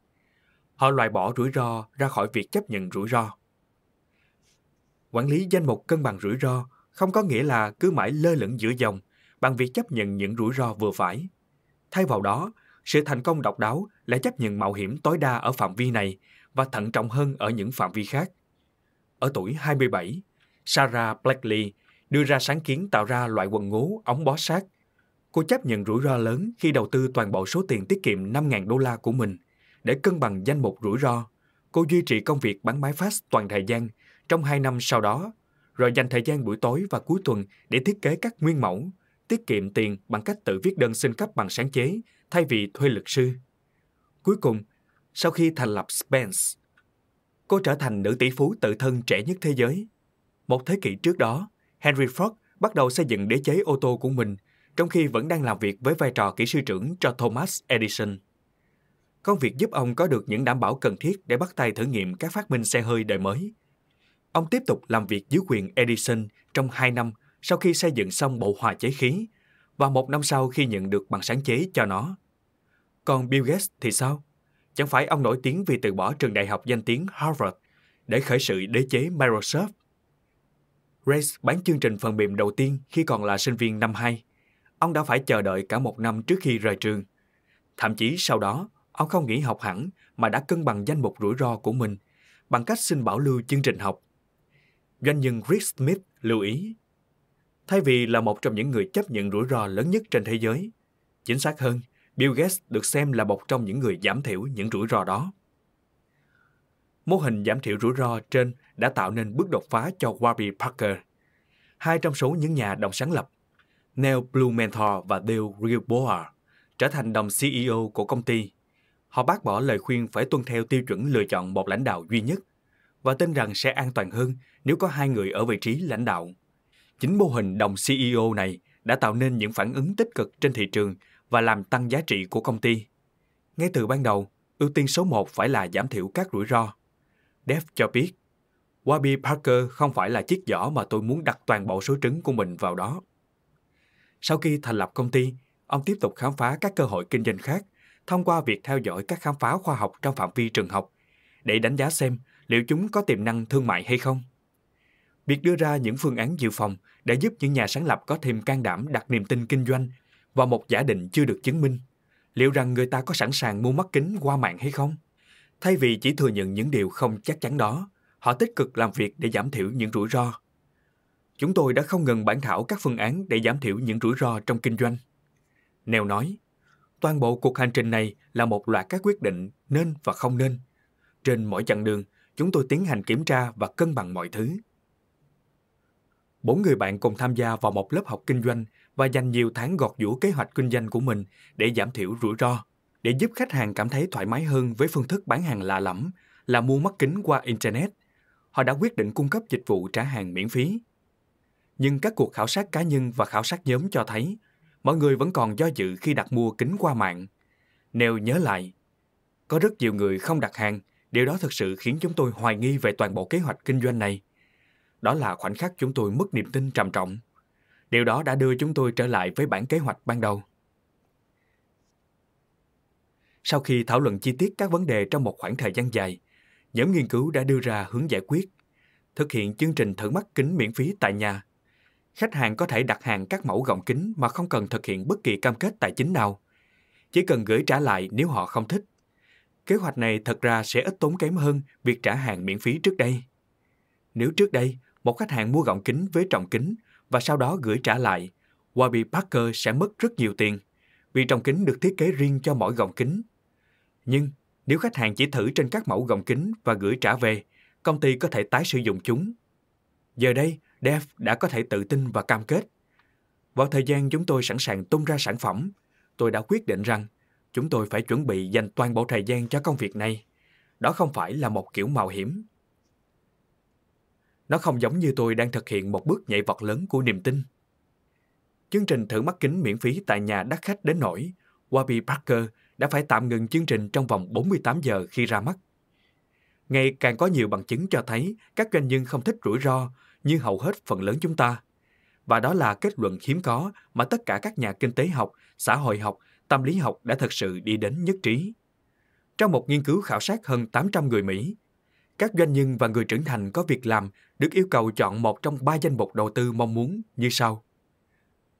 Họ loại bỏ rủi ro ra khỏi việc chấp nhận rủi ro. Quản lý danh mục cân bằng rủi ro không có nghĩa là cứ mãi lơ lửng giữa dòng bằng việc chấp nhận những rủi ro vừa phải Thay vào đó, sự thành công độc đáo là chấp nhận mạo hiểm tối đa ở phạm vi này và thận trọng hơn ở những phạm vi khác. Ở tuổi 27, Sarah Blackley đưa ra sáng kiến tạo ra loại quần ngố ống bó sát. Cô chấp nhận rủi ro lớn khi đầu tư toàn bộ số tiền tiết kiệm 5.000 đô la của mình để cân bằng danh mục rủi ro. Cô duy trì công việc bán máy fax toàn thời gian trong 2 năm sau đó, rồi dành thời gian buổi tối và cuối tuần để thiết kế các nguyên mẫu tiết kiệm tiền bằng cách tự viết đơn xin cấp bằng sáng chế thay vì thuê luật sư. Cuối cùng, sau khi thành lập Spence, cô trở thành nữ tỷ phú tự thân trẻ nhất thế giới. Một thế kỷ trước đó, Henry Ford bắt đầu xây dựng đế chế ô tô của mình trong khi vẫn đang làm việc với vai trò kỹ sư trưởng cho Thomas Edison. Công việc giúp ông có được những đảm bảo cần thiết để bắt tay thử nghiệm các phát minh xe hơi đời mới. Ông tiếp tục làm việc dưới quyền Edison trong 2 năm sau khi xây dựng xong bộ hòa chế khí và một năm sau khi nhận được bằng sáng chế cho nó. Còn Bill Gates thì sao? Chẳng phải ông nổi tiếng vì từ bỏ trường đại học danh tiếng Harvard để khởi sự đế chế Microsoft? Race bán chương trình phần mềm đầu tiên khi còn là sinh viên năm 2. Ông đã phải chờ đợi cả một năm trước khi rời trường. Thậm chí sau đó, ông không nghỉ học hẳn mà đã cân bằng danh mục rủi ro của mình bằng cách xin bảo lưu chương trình học. Doanh nhân Rick Smith lưu ý Thay vì là một trong những người chấp nhận rủi ro lớn nhất trên thế giới, chính xác hơn, Bill Gates được xem là một trong những người giảm thiểu những rủi ro đó. Mô hình giảm thiểu rủi ro trên đã tạo nên bước đột phá cho Warby Parker. Hai trong số những nhà đồng sáng lập, Neil Blumenthal và Dale Gilboa, trở thành đồng CEO của công ty. Họ bác bỏ lời khuyên phải tuân theo tiêu chuẩn lựa chọn một lãnh đạo duy nhất và tin rằng sẽ an toàn hơn nếu có hai người ở vị trí lãnh đạo. Chính mô hình đồng CEO này đã tạo nên những phản ứng tích cực trên thị trường và làm tăng giá trị của công ty. Ngay từ ban đầu, ưu tiên số một phải là giảm thiểu các rủi ro. Dev cho biết, Wabi Parker không phải là chiếc giỏ mà tôi muốn đặt toàn bộ số trứng của mình vào đó. Sau khi thành lập công ty, ông tiếp tục khám phá các cơ hội kinh doanh khác thông qua việc theo dõi các khám phá khoa học trong phạm vi trường học để đánh giá xem liệu chúng có tiềm năng thương mại hay không. Việc đưa ra những phương án dự phòng để giúp những nhà sáng lập có thêm can đảm đặt niềm tin kinh doanh vào một giả định chưa được chứng minh. Liệu rằng người ta có sẵn sàng mua mắt kính qua mạng hay không? Thay vì chỉ thừa nhận những điều không chắc chắn đó, họ tích cực làm việc để giảm thiểu những rủi ro. Chúng tôi đã không ngừng bản thảo các phương án để giảm thiểu những rủi ro trong kinh doanh. Nèo nói, toàn bộ cuộc hành trình này là một loạt các quyết định nên và không nên. Trên mỗi chặng đường, chúng tôi tiến hành kiểm tra và cân bằng mọi thứ. Bốn người bạn cùng tham gia vào một lớp học kinh doanh và dành nhiều tháng gọt giũa kế hoạch kinh doanh của mình để giảm thiểu rủi ro, để giúp khách hàng cảm thấy thoải mái hơn với phương thức bán hàng lạ lẫm là mua mắt kính qua internet. Họ đã quyết định cung cấp dịch vụ trả hàng miễn phí. Nhưng các cuộc khảo sát cá nhân và khảo sát nhóm cho thấy mọi người vẫn còn do dự khi đặt mua kính qua mạng. Nếu nhớ lại, có rất nhiều người không đặt hàng, điều đó thực sự khiến chúng tôi hoài nghi về toàn bộ kế hoạch kinh doanh này. Đó là khoảnh khắc chúng tôi mất niềm tin trầm trọng. Điều đó đã đưa chúng tôi trở lại với bản kế hoạch ban đầu. Sau khi thảo luận chi tiết các vấn đề trong một khoảng thời gian dài, nhóm nghiên cứu đã đưa ra hướng giải quyết, thực hiện chương trình thử mắt kính miễn phí tại nhà. Khách hàng có thể đặt hàng các mẫu gọng kính mà không cần thực hiện bất kỳ cam kết tài chính nào. Chỉ cần gửi trả lại nếu họ không thích. Kế hoạch này thật ra sẽ ít tốn kém hơn việc trả hàng miễn phí trước đây. Nếu trước đây, một khách hàng mua gọng kính với trọng kính và sau đó gửi trả lại, Warby Parker sẽ mất rất nhiều tiền vì trọng kính được thiết kế riêng cho mỗi gọng kính. Nhưng nếu khách hàng chỉ thử trên các mẫu gọng kính và gửi trả về, công ty có thể tái sử dụng chúng. Giờ đây, Dev đã có thể tự tin và cam kết. Vào thời gian chúng tôi sẵn sàng tung ra sản phẩm, tôi đã quyết định rằng chúng tôi phải chuẩn bị dành toàn bộ thời gian cho công việc này. Đó không phải là một kiểu mạo hiểm nó không giống như tôi đang thực hiện một bước nhảy vọt lớn của niềm tin. Chương trình thử mắt kính miễn phí tại nhà đắt khách đến nổi, Wabi Parker đã phải tạm ngừng chương trình trong vòng 48 giờ khi ra mắt. Ngày càng có nhiều bằng chứng cho thấy các doanh nhân không thích rủi ro như hầu hết phần lớn chúng ta. Và đó là kết luận hiếm có mà tất cả các nhà kinh tế học, xã hội học, tâm lý học đã thật sự đi đến nhất trí. Trong một nghiên cứu khảo sát hơn 800 người Mỹ, các doanh nhân và người trưởng thành có việc làm được yêu cầu chọn một trong ba danh mục đầu tư mong muốn như sau.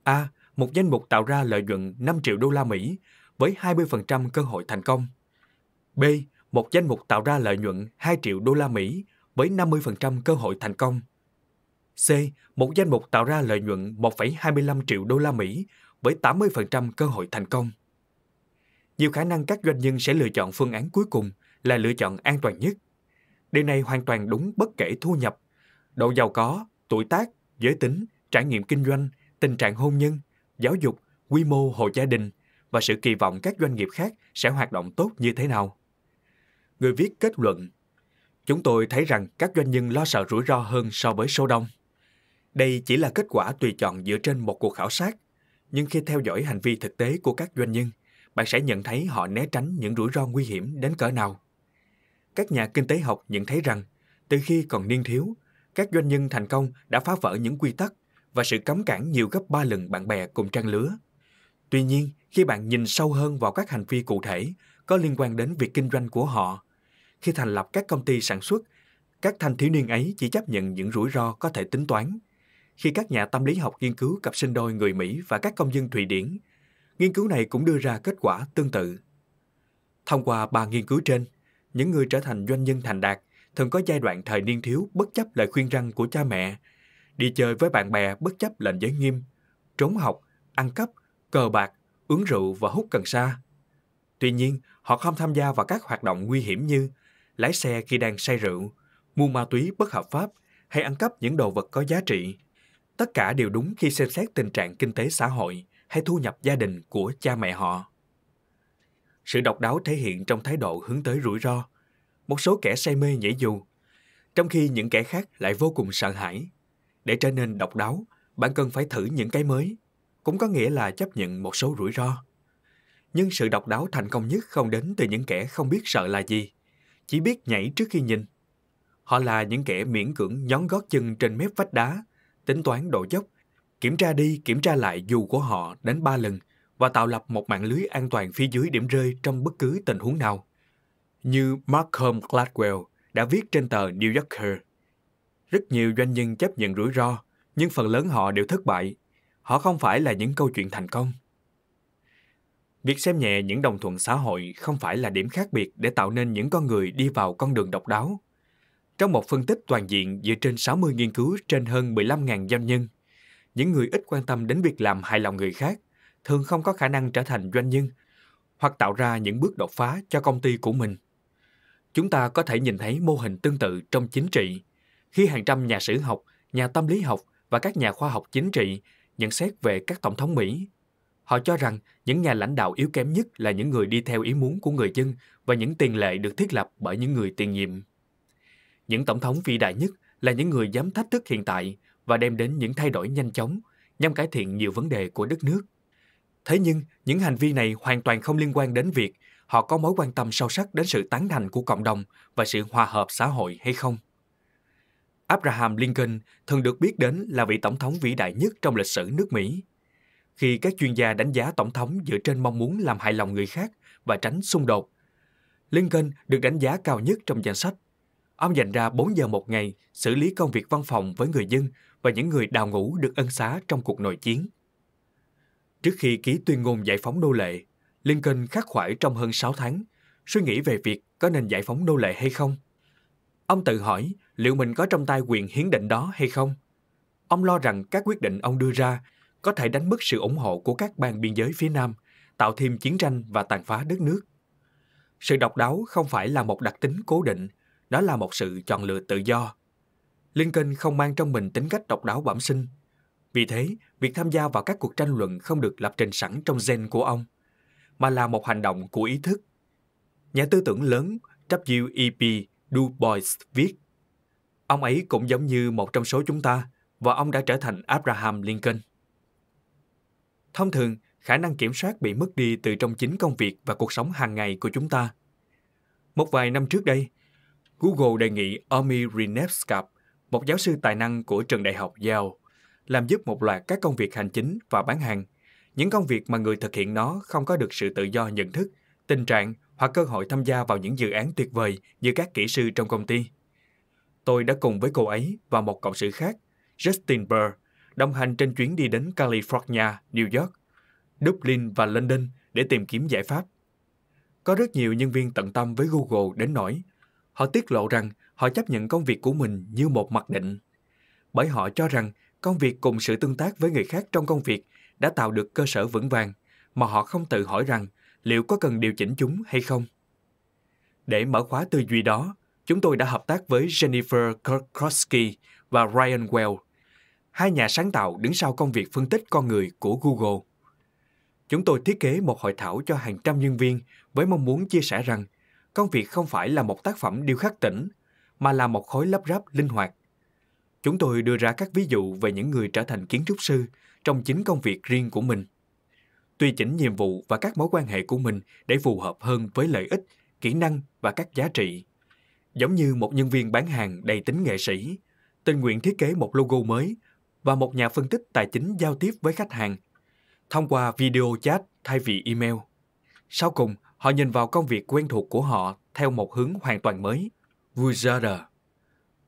A. Một danh mục tạo ra lợi nhuận 5 triệu đô la Mỹ với 20% cơ hội thành công. B. Một danh mục tạo ra lợi nhuận 2 triệu đô la Mỹ với 50% cơ hội thành công. C. Một danh mục tạo ra lợi nhuận 1,25 triệu đô la Mỹ với 80% cơ hội thành công. Nhiều khả năng các doanh nhân sẽ lựa chọn phương án cuối cùng là lựa chọn an toàn nhất Điều này hoàn toàn đúng bất kể thu nhập, độ giàu có, tuổi tác, giới tính, trải nghiệm kinh doanh, tình trạng hôn nhân, giáo dục, quy mô hộ gia đình và sự kỳ vọng các doanh nghiệp khác sẽ hoạt động tốt như thế nào. Người viết kết luận, chúng tôi thấy rằng các doanh nhân lo sợ rủi ro hơn so với số đông. Đây chỉ là kết quả tùy chọn dựa trên một cuộc khảo sát, nhưng khi theo dõi hành vi thực tế của các doanh nhân, bạn sẽ nhận thấy họ né tránh những rủi ro nguy hiểm đến cỡ nào các nhà kinh tế học nhận thấy rằng từ khi còn niên thiếu, các doanh nhân thành công đã phá vỡ những quy tắc và sự cấm cản nhiều gấp 3 lần bạn bè cùng trang lứa. Tuy nhiên, khi bạn nhìn sâu hơn vào các hành vi cụ thể có liên quan đến việc kinh doanh của họ, khi thành lập các công ty sản xuất, các thanh thiếu niên ấy chỉ chấp nhận những rủi ro có thể tính toán. Khi các nhà tâm lý học nghiên cứu cặp sinh đôi người Mỹ và các công dân Thụy Điển, nghiên cứu này cũng đưa ra kết quả tương tự. Thông qua ba nghiên cứu trên, những người trở thành doanh nhân thành đạt thường có giai đoạn thời niên thiếu bất chấp lời khuyên răng của cha mẹ, đi chơi với bạn bè bất chấp lệnh giới nghiêm, trốn học, ăn cắp, cờ bạc, uống rượu và hút cần sa. Tuy nhiên, họ không tham gia vào các hoạt động nguy hiểm như lái xe khi đang say rượu, mua ma túy bất hợp pháp hay ăn cắp những đồ vật có giá trị. Tất cả đều đúng khi xem xét tình trạng kinh tế xã hội hay thu nhập gia đình của cha mẹ họ. Sự độc đáo thể hiện trong thái độ hướng tới rủi ro. Một số kẻ say mê nhảy dù, trong khi những kẻ khác lại vô cùng sợ hãi. Để trở nên độc đáo, bạn cần phải thử những cái mới, cũng có nghĩa là chấp nhận một số rủi ro. Nhưng sự độc đáo thành công nhất không đến từ những kẻ không biết sợ là gì, chỉ biết nhảy trước khi nhìn. Họ là những kẻ miễn cưỡng nhón gót chân trên mép vách đá, tính toán độ dốc, kiểm tra đi kiểm tra lại dù của họ đến ba lần và tạo lập một mạng lưới an toàn phía dưới điểm rơi trong bất cứ tình huống nào. Như Malcolm Gladwell đã viết trên tờ New Yorker, rất nhiều doanh nhân chấp nhận rủi ro, nhưng phần lớn họ đều thất bại. Họ không phải là những câu chuyện thành công. Việc xem nhẹ những đồng thuận xã hội không phải là điểm khác biệt để tạo nên những con người đi vào con đường độc đáo. Trong một phân tích toàn diện dựa trên 60 nghiên cứu trên hơn 15.000 doanh nhân, những người ít quan tâm đến việc làm hài lòng người khác thường không có khả năng trở thành doanh nhân hoặc tạo ra những bước đột phá cho công ty của mình. Chúng ta có thể nhìn thấy mô hình tương tự trong chính trị, khi hàng trăm nhà sử học, nhà tâm lý học và các nhà khoa học chính trị nhận xét về các tổng thống Mỹ. Họ cho rằng những nhà lãnh đạo yếu kém nhất là những người đi theo ý muốn của người dân và những tiền lệ được thiết lập bởi những người tiền nhiệm. Những tổng thống vĩ đại nhất là những người dám thách thức hiện tại và đem đến những thay đổi nhanh chóng nhằm cải thiện nhiều vấn đề của đất nước. Thế nhưng, những hành vi này hoàn toàn không liên quan đến việc họ có mối quan tâm sâu sắc đến sự tán thành của cộng đồng và sự hòa hợp xã hội hay không. Abraham Lincoln thường được biết đến là vị tổng thống vĩ đại nhất trong lịch sử nước Mỹ. Khi các chuyên gia đánh giá tổng thống dựa trên mong muốn làm hài lòng người khác và tránh xung đột, Lincoln được đánh giá cao nhất trong danh sách. Ông dành ra 4 giờ một ngày xử lý công việc văn phòng với người dân và những người đào ngũ được ân xá trong cuộc nội chiến. Trước khi ký tuyên ngôn giải phóng nô lệ, Lincoln khắc khoải trong hơn 6 tháng, suy nghĩ về việc có nên giải phóng nô lệ hay không. Ông tự hỏi liệu mình có trong tay quyền hiến định đó hay không. Ông lo rằng các quyết định ông đưa ra có thể đánh mất sự ủng hộ của các bang biên giới phía Nam, tạo thêm chiến tranh và tàn phá đất nước. Sự độc đáo không phải là một đặc tính cố định, đó là một sự chọn lựa tự do. Lincoln không mang trong mình tính cách độc đáo bẩm sinh vì thế, việc tham gia vào các cuộc tranh luận không được lập trình sẵn trong gen của ông, mà là một hành động của ý thức. Nhà tư tưởng lớn W.E.P. Du Bois viết, ông ấy cũng giống như một trong số chúng ta và ông đã trở thành Abraham Lincoln. Thông thường, khả năng kiểm soát bị mất đi từ trong chính công việc và cuộc sống hàng ngày của chúng ta. Một vài năm trước đây, Google đề nghị Omi Rinevskap, một giáo sư tài năng của trường đại học Yale, làm giúp một loạt các công việc hành chính và bán hàng. Những công việc mà người thực hiện nó không có được sự tự do nhận thức, tình trạng hoặc cơ hội tham gia vào những dự án tuyệt vời như các kỹ sư trong công ty. Tôi đã cùng với cô ấy và một cộng sự khác, Justin Burr, đồng hành trên chuyến đi đến California, New York, Dublin và London để tìm kiếm giải pháp. Có rất nhiều nhân viên tận tâm với Google đến nỗi họ tiết lộ rằng họ chấp nhận công việc của mình như một mặc định bởi họ cho rằng Công việc cùng sự tương tác với người khác trong công việc đã tạo được cơ sở vững vàng mà họ không tự hỏi rằng liệu có cần điều chỉnh chúng hay không. Để mở khóa tư duy đó, chúng tôi đã hợp tác với Jennifer Kurkowski và Ryan Well, hai nhà sáng tạo đứng sau công việc phân tích con người của Google. Chúng tôi thiết kế một hội thảo cho hàng trăm nhân viên với mong muốn chia sẻ rằng công việc không phải là một tác phẩm điêu khắc tĩnh, mà là một khối lắp ráp linh hoạt Chúng tôi đưa ra các ví dụ về những người trở thành kiến trúc sư trong chính công việc riêng của mình. tùy chỉnh nhiệm vụ và các mối quan hệ của mình để phù hợp hơn với lợi ích, kỹ năng và các giá trị. Giống như một nhân viên bán hàng đầy tính nghệ sĩ, tình nguyện thiết kế một logo mới và một nhà phân tích tài chính giao tiếp với khách hàng thông qua video chat thay vì email. Sau cùng, họ nhìn vào công việc quen thuộc của họ theo một hướng hoàn toàn mới. vui ra đời.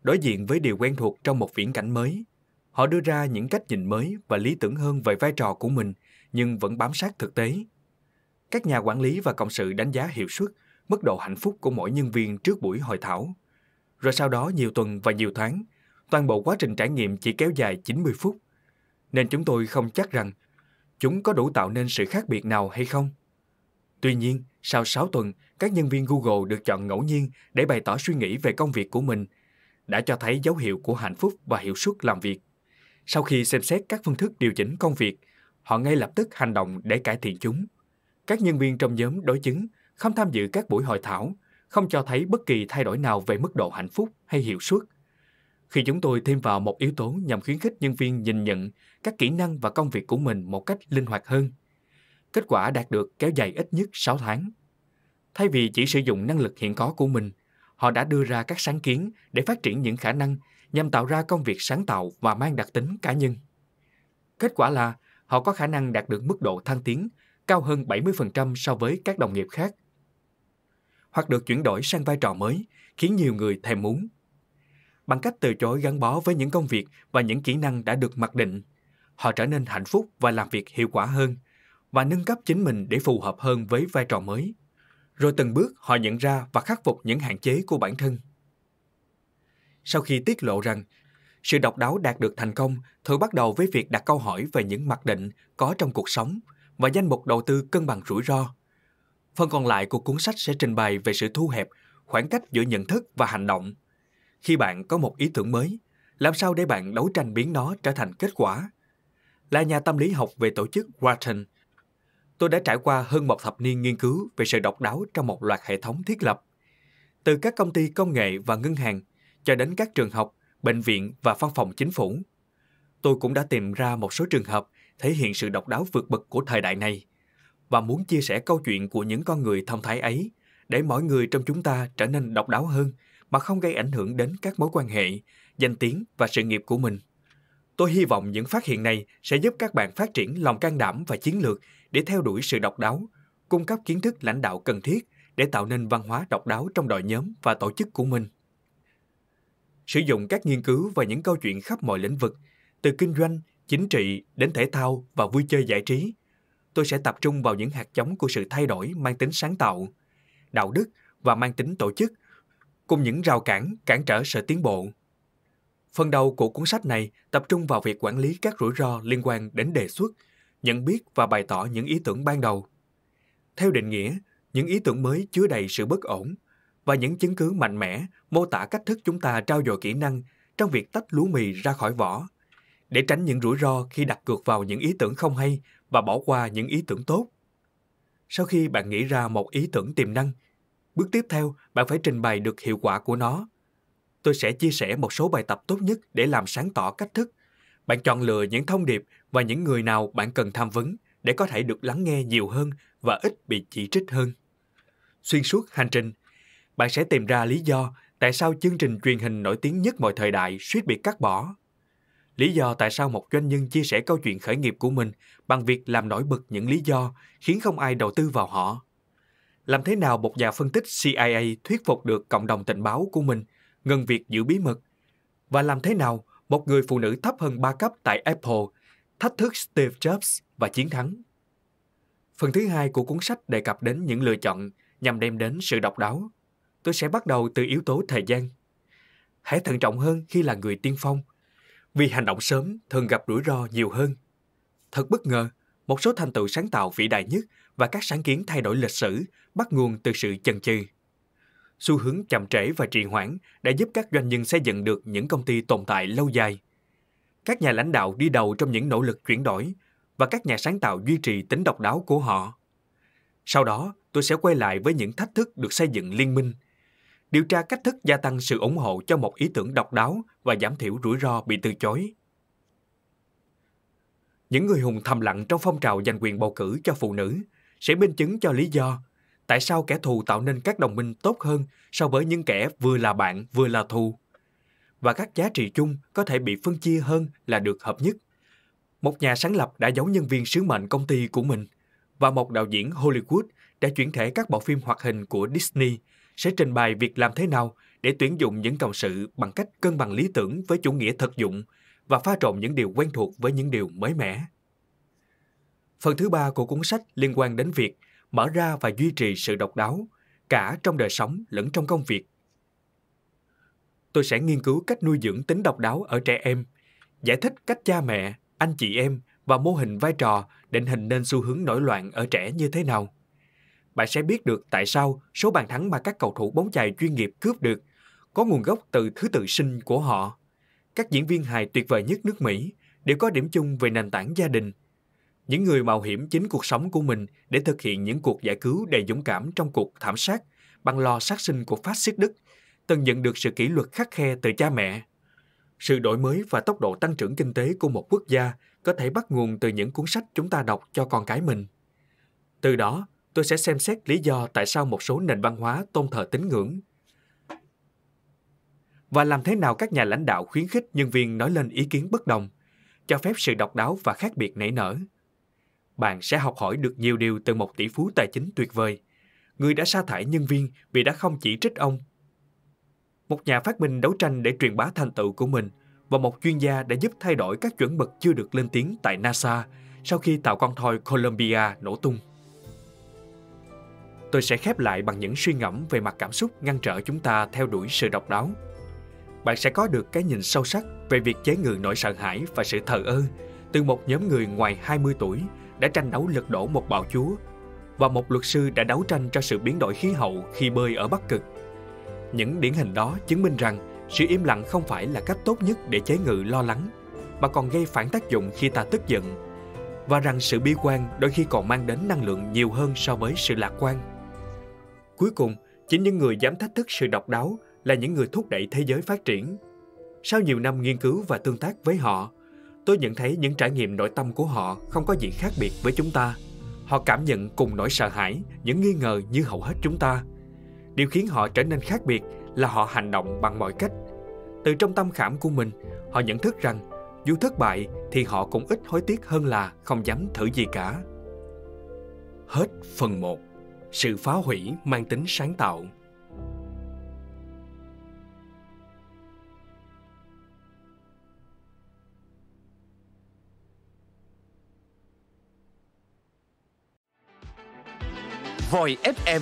Đối diện với điều quen thuộc trong một viễn cảnh mới, họ đưa ra những cách nhìn mới và lý tưởng hơn về vai trò của mình nhưng vẫn bám sát thực tế. Các nhà quản lý và cộng sự đánh giá hiệu suất, mức độ hạnh phúc của mỗi nhân viên trước buổi hội thảo. Rồi sau đó nhiều tuần và nhiều tháng, toàn bộ quá trình trải nghiệm chỉ kéo dài 90 phút. Nên chúng tôi không chắc rằng chúng có đủ tạo nên sự khác biệt nào hay không. Tuy nhiên, sau 6 tuần, các nhân viên Google được chọn ngẫu nhiên để bày tỏ suy nghĩ về công việc của mình – đã cho thấy dấu hiệu của hạnh phúc và hiệu suất làm việc. Sau khi xem xét các phương thức điều chỉnh công việc, họ ngay lập tức hành động để cải thiện chúng. Các nhân viên trong nhóm đối chứng không tham dự các buổi hội thảo, không cho thấy bất kỳ thay đổi nào về mức độ hạnh phúc hay hiệu suất. Khi chúng tôi thêm vào một yếu tố nhằm khuyến khích nhân viên nhìn nhận các kỹ năng và công việc của mình một cách linh hoạt hơn, kết quả đạt được kéo dài ít nhất 6 tháng. Thay vì chỉ sử dụng năng lực hiện có của mình họ đã đưa ra các sáng kiến để phát triển những khả năng nhằm tạo ra công việc sáng tạo và mang đặc tính cá nhân. Kết quả là họ có khả năng đạt được mức độ thăng tiến cao hơn 70% so với các đồng nghiệp khác. Hoặc được chuyển đổi sang vai trò mới, khiến nhiều người thèm muốn. Bằng cách từ chối gắn bó với những công việc và những kỹ năng đã được mặc định, họ trở nên hạnh phúc và làm việc hiệu quả hơn và nâng cấp chính mình để phù hợp hơn với vai trò mới rồi từng bước họ nhận ra và khắc phục những hạn chế của bản thân. Sau khi tiết lộ rằng sự độc đáo đạt được thành công thường bắt đầu với việc đặt câu hỏi về những mặc định có trong cuộc sống và danh mục đầu tư cân bằng rủi ro. Phần còn lại của cuốn sách sẽ trình bày về sự thu hẹp, khoảng cách giữa nhận thức và hành động. Khi bạn có một ý tưởng mới, làm sao để bạn đấu tranh biến nó trở thành kết quả? Là nhà tâm lý học về tổ chức Wharton – tôi đã trải qua hơn một thập niên nghiên cứu về sự độc đáo trong một loạt hệ thống thiết lập. Từ các công ty công nghệ và ngân hàng, cho đến các trường học, bệnh viện và văn phòng chính phủ. Tôi cũng đã tìm ra một số trường hợp thể hiện sự độc đáo vượt bậc của thời đại này và muốn chia sẻ câu chuyện của những con người thông thái ấy để mỗi người trong chúng ta trở nên độc đáo hơn mà không gây ảnh hưởng đến các mối quan hệ, danh tiếng và sự nghiệp của mình. Tôi hy vọng những phát hiện này sẽ giúp các bạn phát triển lòng can đảm và chiến lược để theo đuổi sự độc đáo, cung cấp kiến thức lãnh đạo cần thiết để tạo nên văn hóa độc đáo trong đội nhóm và tổ chức của mình. Sử dụng các nghiên cứu và những câu chuyện khắp mọi lĩnh vực, từ kinh doanh, chính trị đến thể thao và vui chơi giải trí, tôi sẽ tập trung vào những hạt giống của sự thay đổi mang tính sáng tạo, đạo đức và mang tính tổ chức, cùng những rào cản cản trở sự tiến bộ. Phần đầu của cuốn sách này tập trung vào việc quản lý các rủi ro liên quan đến đề xuất, nhận biết và bày tỏ những ý tưởng ban đầu. Theo định nghĩa, những ý tưởng mới chứa đầy sự bất ổn và những chứng cứ mạnh mẽ mô tả cách thức chúng ta trao dồi kỹ năng trong việc tách lúa mì ra khỏi vỏ để tránh những rủi ro khi đặt cược vào những ý tưởng không hay và bỏ qua những ý tưởng tốt. Sau khi bạn nghĩ ra một ý tưởng tiềm năng, bước tiếp theo bạn phải trình bày được hiệu quả của nó. Tôi sẽ chia sẻ một số bài tập tốt nhất để làm sáng tỏ cách thức. Bạn chọn lựa những thông điệp và những người nào bạn cần tham vấn để có thể được lắng nghe nhiều hơn và ít bị chỉ trích hơn. Xuyên suốt hành trình, bạn sẽ tìm ra lý do tại sao chương trình truyền hình nổi tiếng nhất mọi thời đại suýt bị cắt bỏ. Lý do tại sao một doanh nhân chia sẻ câu chuyện khởi nghiệp của mình bằng việc làm nổi bật những lý do khiến không ai đầu tư vào họ. Làm thế nào một nhà phân tích CIA thuyết phục được cộng đồng tình báo của mình ngừng việc giữ bí mật? Và làm thế nào một người phụ nữ thấp hơn 3 cấp tại Apple thách thức Steve Jobs và chiến thắng. Phần thứ hai của cuốn sách đề cập đến những lựa chọn nhằm đem đến sự độc đáo. Tôi sẽ bắt đầu từ yếu tố thời gian. Hãy thận trọng hơn khi là người tiên phong, vì hành động sớm thường gặp rủi ro nhiều hơn. Thật bất ngờ, một số thành tựu sáng tạo vĩ đại nhất và các sáng kiến thay đổi lịch sử bắt nguồn từ sự chần chừ. Xu hướng chậm trễ và trì hoãn đã giúp các doanh nhân xây dựng được những công ty tồn tại lâu dài – các nhà lãnh đạo đi đầu trong những nỗ lực chuyển đổi và các nhà sáng tạo duy trì tính độc đáo của họ. Sau đó, tôi sẽ quay lại với những thách thức được xây dựng liên minh, điều tra cách thức gia tăng sự ủng hộ cho một ý tưởng độc đáo và giảm thiểu rủi ro bị từ chối. Những người hùng thầm lặng trong phong trào giành quyền bầu cử cho phụ nữ sẽ minh chứng cho lý do tại sao kẻ thù tạo nên các đồng minh tốt hơn so với những kẻ vừa là bạn vừa là thù và các giá trị chung có thể bị phân chia hơn là được hợp nhất. Một nhà sáng lập đã giấu nhân viên sứ mệnh công ty của mình và một đạo diễn Hollywood đã chuyển thể các bộ phim hoạt hình của Disney sẽ trình bày việc làm thế nào để tuyển dụng những cộng sự bằng cách cân bằng lý tưởng với chủ nghĩa thực dụng và pha trộn những điều quen thuộc với những điều mới mẻ. Phần thứ ba của cuốn sách liên quan đến việc mở ra và duy trì sự độc đáo, cả trong đời sống lẫn trong công việc tôi sẽ nghiên cứu cách nuôi dưỡng tính độc đáo ở trẻ em, giải thích cách cha mẹ, anh chị em và mô hình vai trò định hình nên xu hướng nổi loạn ở trẻ như thế nào. Bạn sẽ biết được tại sao số bàn thắng mà các cầu thủ bóng chày chuyên nghiệp cướp được có nguồn gốc từ thứ tự sinh của họ. Các diễn viên hài tuyệt vời nhất nước Mỹ đều có điểm chung về nền tảng gia đình. Những người mạo hiểm chính cuộc sống của mình để thực hiện những cuộc giải cứu đầy dũng cảm trong cuộc thảm sát bằng lò sát sinh của phát xít Đức – Tân nhận được sự kỷ luật khắc khe từ cha mẹ. Sự đổi mới và tốc độ tăng trưởng kinh tế của một quốc gia có thể bắt nguồn từ những cuốn sách chúng ta đọc cho con cái mình. Từ đó, tôi sẽ xem xét lý do tại sao một số nền văn hóa tôn thờ tín ngưỡng và làm thế nào các nhà lãnh đạo khuyến khích nhân viên nói lên ý kiến bất đồng, cho phép sự độc đáo và khác biệt nảy nở. Bạn sẽ học hỏi được nhiều điều từ một tỷ phú tài chính tuyệt vời, người đã sa thải nhân viên vì đã không chỉ trích ông một nhà phát minh đấu tranh để truyền bá thành tựu của mình và một chuyên gia đã giúp thay đổi các chuẩn mực chưa được lên tiếng tại NASA sau khi tàu con thoi Columbia nổ tung. Tôi sẽ khép lại bằng những suy ngẫm về mặt cảm xúc ngăn trở chúng ta theo đuổi sự độc đáo. Bạn sẽ có được cái nhìn sâu sắc về việc chế ngự nỗi sợ hãi và sự thờ ơ từ một nhóm người ngoài 20 tuổi đã tranh đấu lật đổ một bạo chúa và một luật sư đã đấu tranh cho sự biến đổi khí hậu khi bơi ở Bắc Cực. Những điển hình đó chứng minh rằng sự im lặng không phải là cách tốt nhất để chế ngự lo lắng, mà còn gây phản tác dụng khi ta tức giận, và rằng sự bi quan đôi khi còn mang đến năng lượng nhiều hơn so với sự lạc quan. Cuối cùng, chính những người dám thách thức sự độc đáo là những người thúc đẩy thế giới phát triển. Sau nhiều năm nghiên cứu và tương tác với họ, tôi nhận thấy những trải nghiệm nội tâm của họ không có gì khác biệt với chúng ta. Họ cảm nhận cùng nỗi sợ hãi, những nghi ngờ như hầu hết chúng ta. Điều khiến họ trở nên khác biệt là họ hành động bằng mọi cách. Từ trong tâm khảm của mình, họ nhận thức rằng dù thất bại thì họ cũng ít hối tiếc hơn là không dám thử gì cả. Hết phần 1. Sự phá hủy mang tính sáng tạo. Voi FM